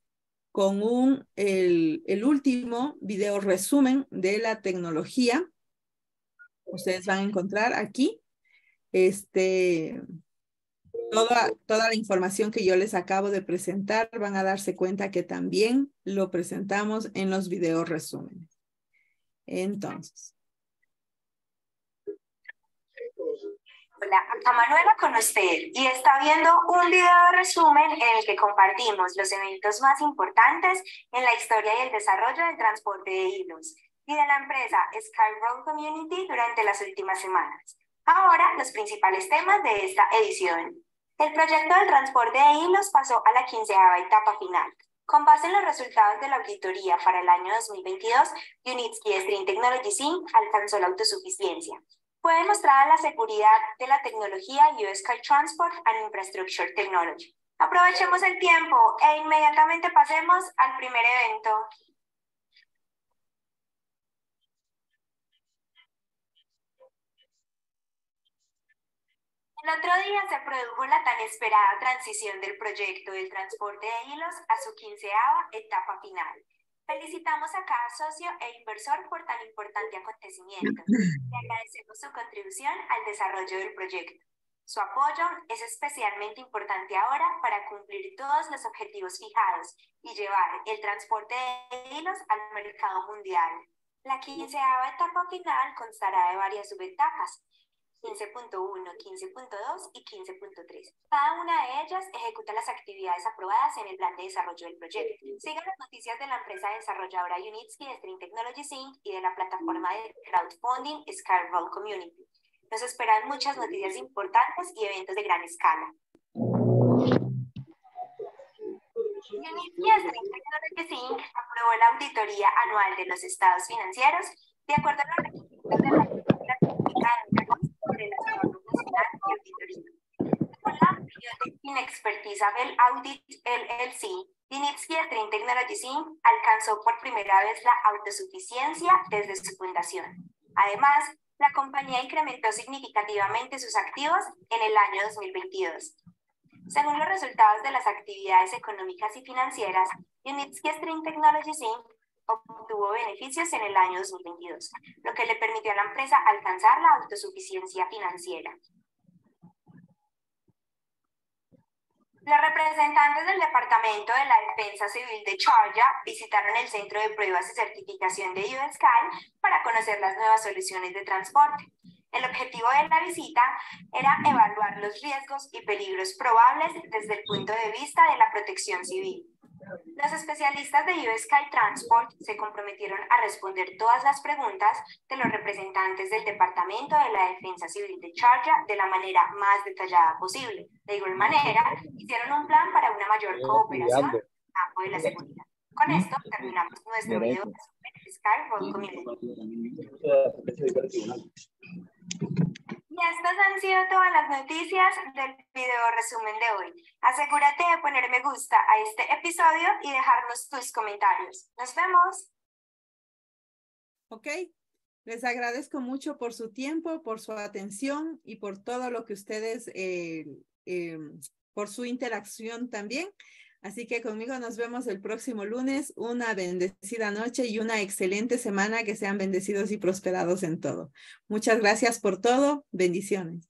S2: con un, el, último video resumen de la tecnología. Ustedes van a encontrar aquí este, toda, toda la información que yo les acabo de presentar. Van a darse cuenta que también lo presentamos en los videos resúmenes. Entonces.
S4: Hola, a Manuela con usted y está viendo un video resumen en el que compartimos los eventos más importantes en la historia y el desarrollo del transporte de hilos y de la empresa Road Community durante las últimas semanas. Ahora, los principales temas de esta edición. El proyecto del transporte de hilos pasó a la quinceava etapa final, con base en los resultados de la auditoría para el año 2022, Unitsky Stream Technology Sync alcanzó la autosuficiencia. Fue demostrada la seguridad de la tecnología US Car Transport and Infrastructure Technology. Aprovechemos el tiempo e inmediatamente pasemos al primer evento. El otro día se produjo la tan esperada transición del proyecto del transporte de hilos a su quinceava etapa final. Felicitamos a cada socio e inversor por tan importante acontecimiento y agradecemos su contribución al desarrollo del proyecto. Su apoyo es especialmente importante ahora para cumplir todos los objetivos fijados y llevar el transporte de hilos al mercado mundial. La quinceava etapa final constará de varias subetapas, 15.1, 15.2 y 15.3. Cada una de ellas ejecuta las actividades aprobadas en el plan de desarrollo del proyecto. Sigan las noticias de la empresa desarrolladora Unitsky de String Technologies Inc. y de la plataforma de crowdfunding Skyroll Community. Nos esperan muchas noticias importantes y eventos de gran escala. Unitsky String Technologies Inc. aprobó la auditoría anual de los estados financieros de acuerdo a la expertiza Audit LLC, Dinitsky String Technology Inc. alcanzó por primera vez la autosuficiencia desde su fundación. Además, la compañía incrementó significativamente sus activos en el año 2022. Según los resultados de las actividades económicas y financieras, Unitsky String Technologies Inc. obtuvo beneficios en el año 2022, lo que le permitió a la empresa alcanzar la autosuficiencia financiera. Los representantes del Departamento de la Defensa Civil de Georgia visitaron el Centro de Pruebas y Certificación de Sky para conocer las nuevas soluciones de transporte. El objetivo de la visita era evaluar los riesgos y peligros probables desde el punto de vista de la protección civil. Los especialistas de US Sky Transport se comprometieron a responder todas las preguntas de los representantes del Departamento de la Defensa Civil de Georgia de la manera más detallada posible. De igual manera, hicieron un plan para una mayor cooperación en el campo de la seguridad. Con esto terminamos nuestro video
S1: de Super Sky
S4: estas han sido todas las noticias del video resumen de hoy. Asegúrate de poner me gusta a este episodio y dejarnos tus comentarios. Nos vemos.
S2: Ok, les agradezco mucho por su tiempo, por su atención y por todo lo que ustedes, eh, eh, por su interacción también. Así que conmigo nos vemos el próximo lunes. Una bendecida noche y una excelente semana. Que sean bendecidos y prosperados en todo. Muchas gracias por todo. Bendiciones.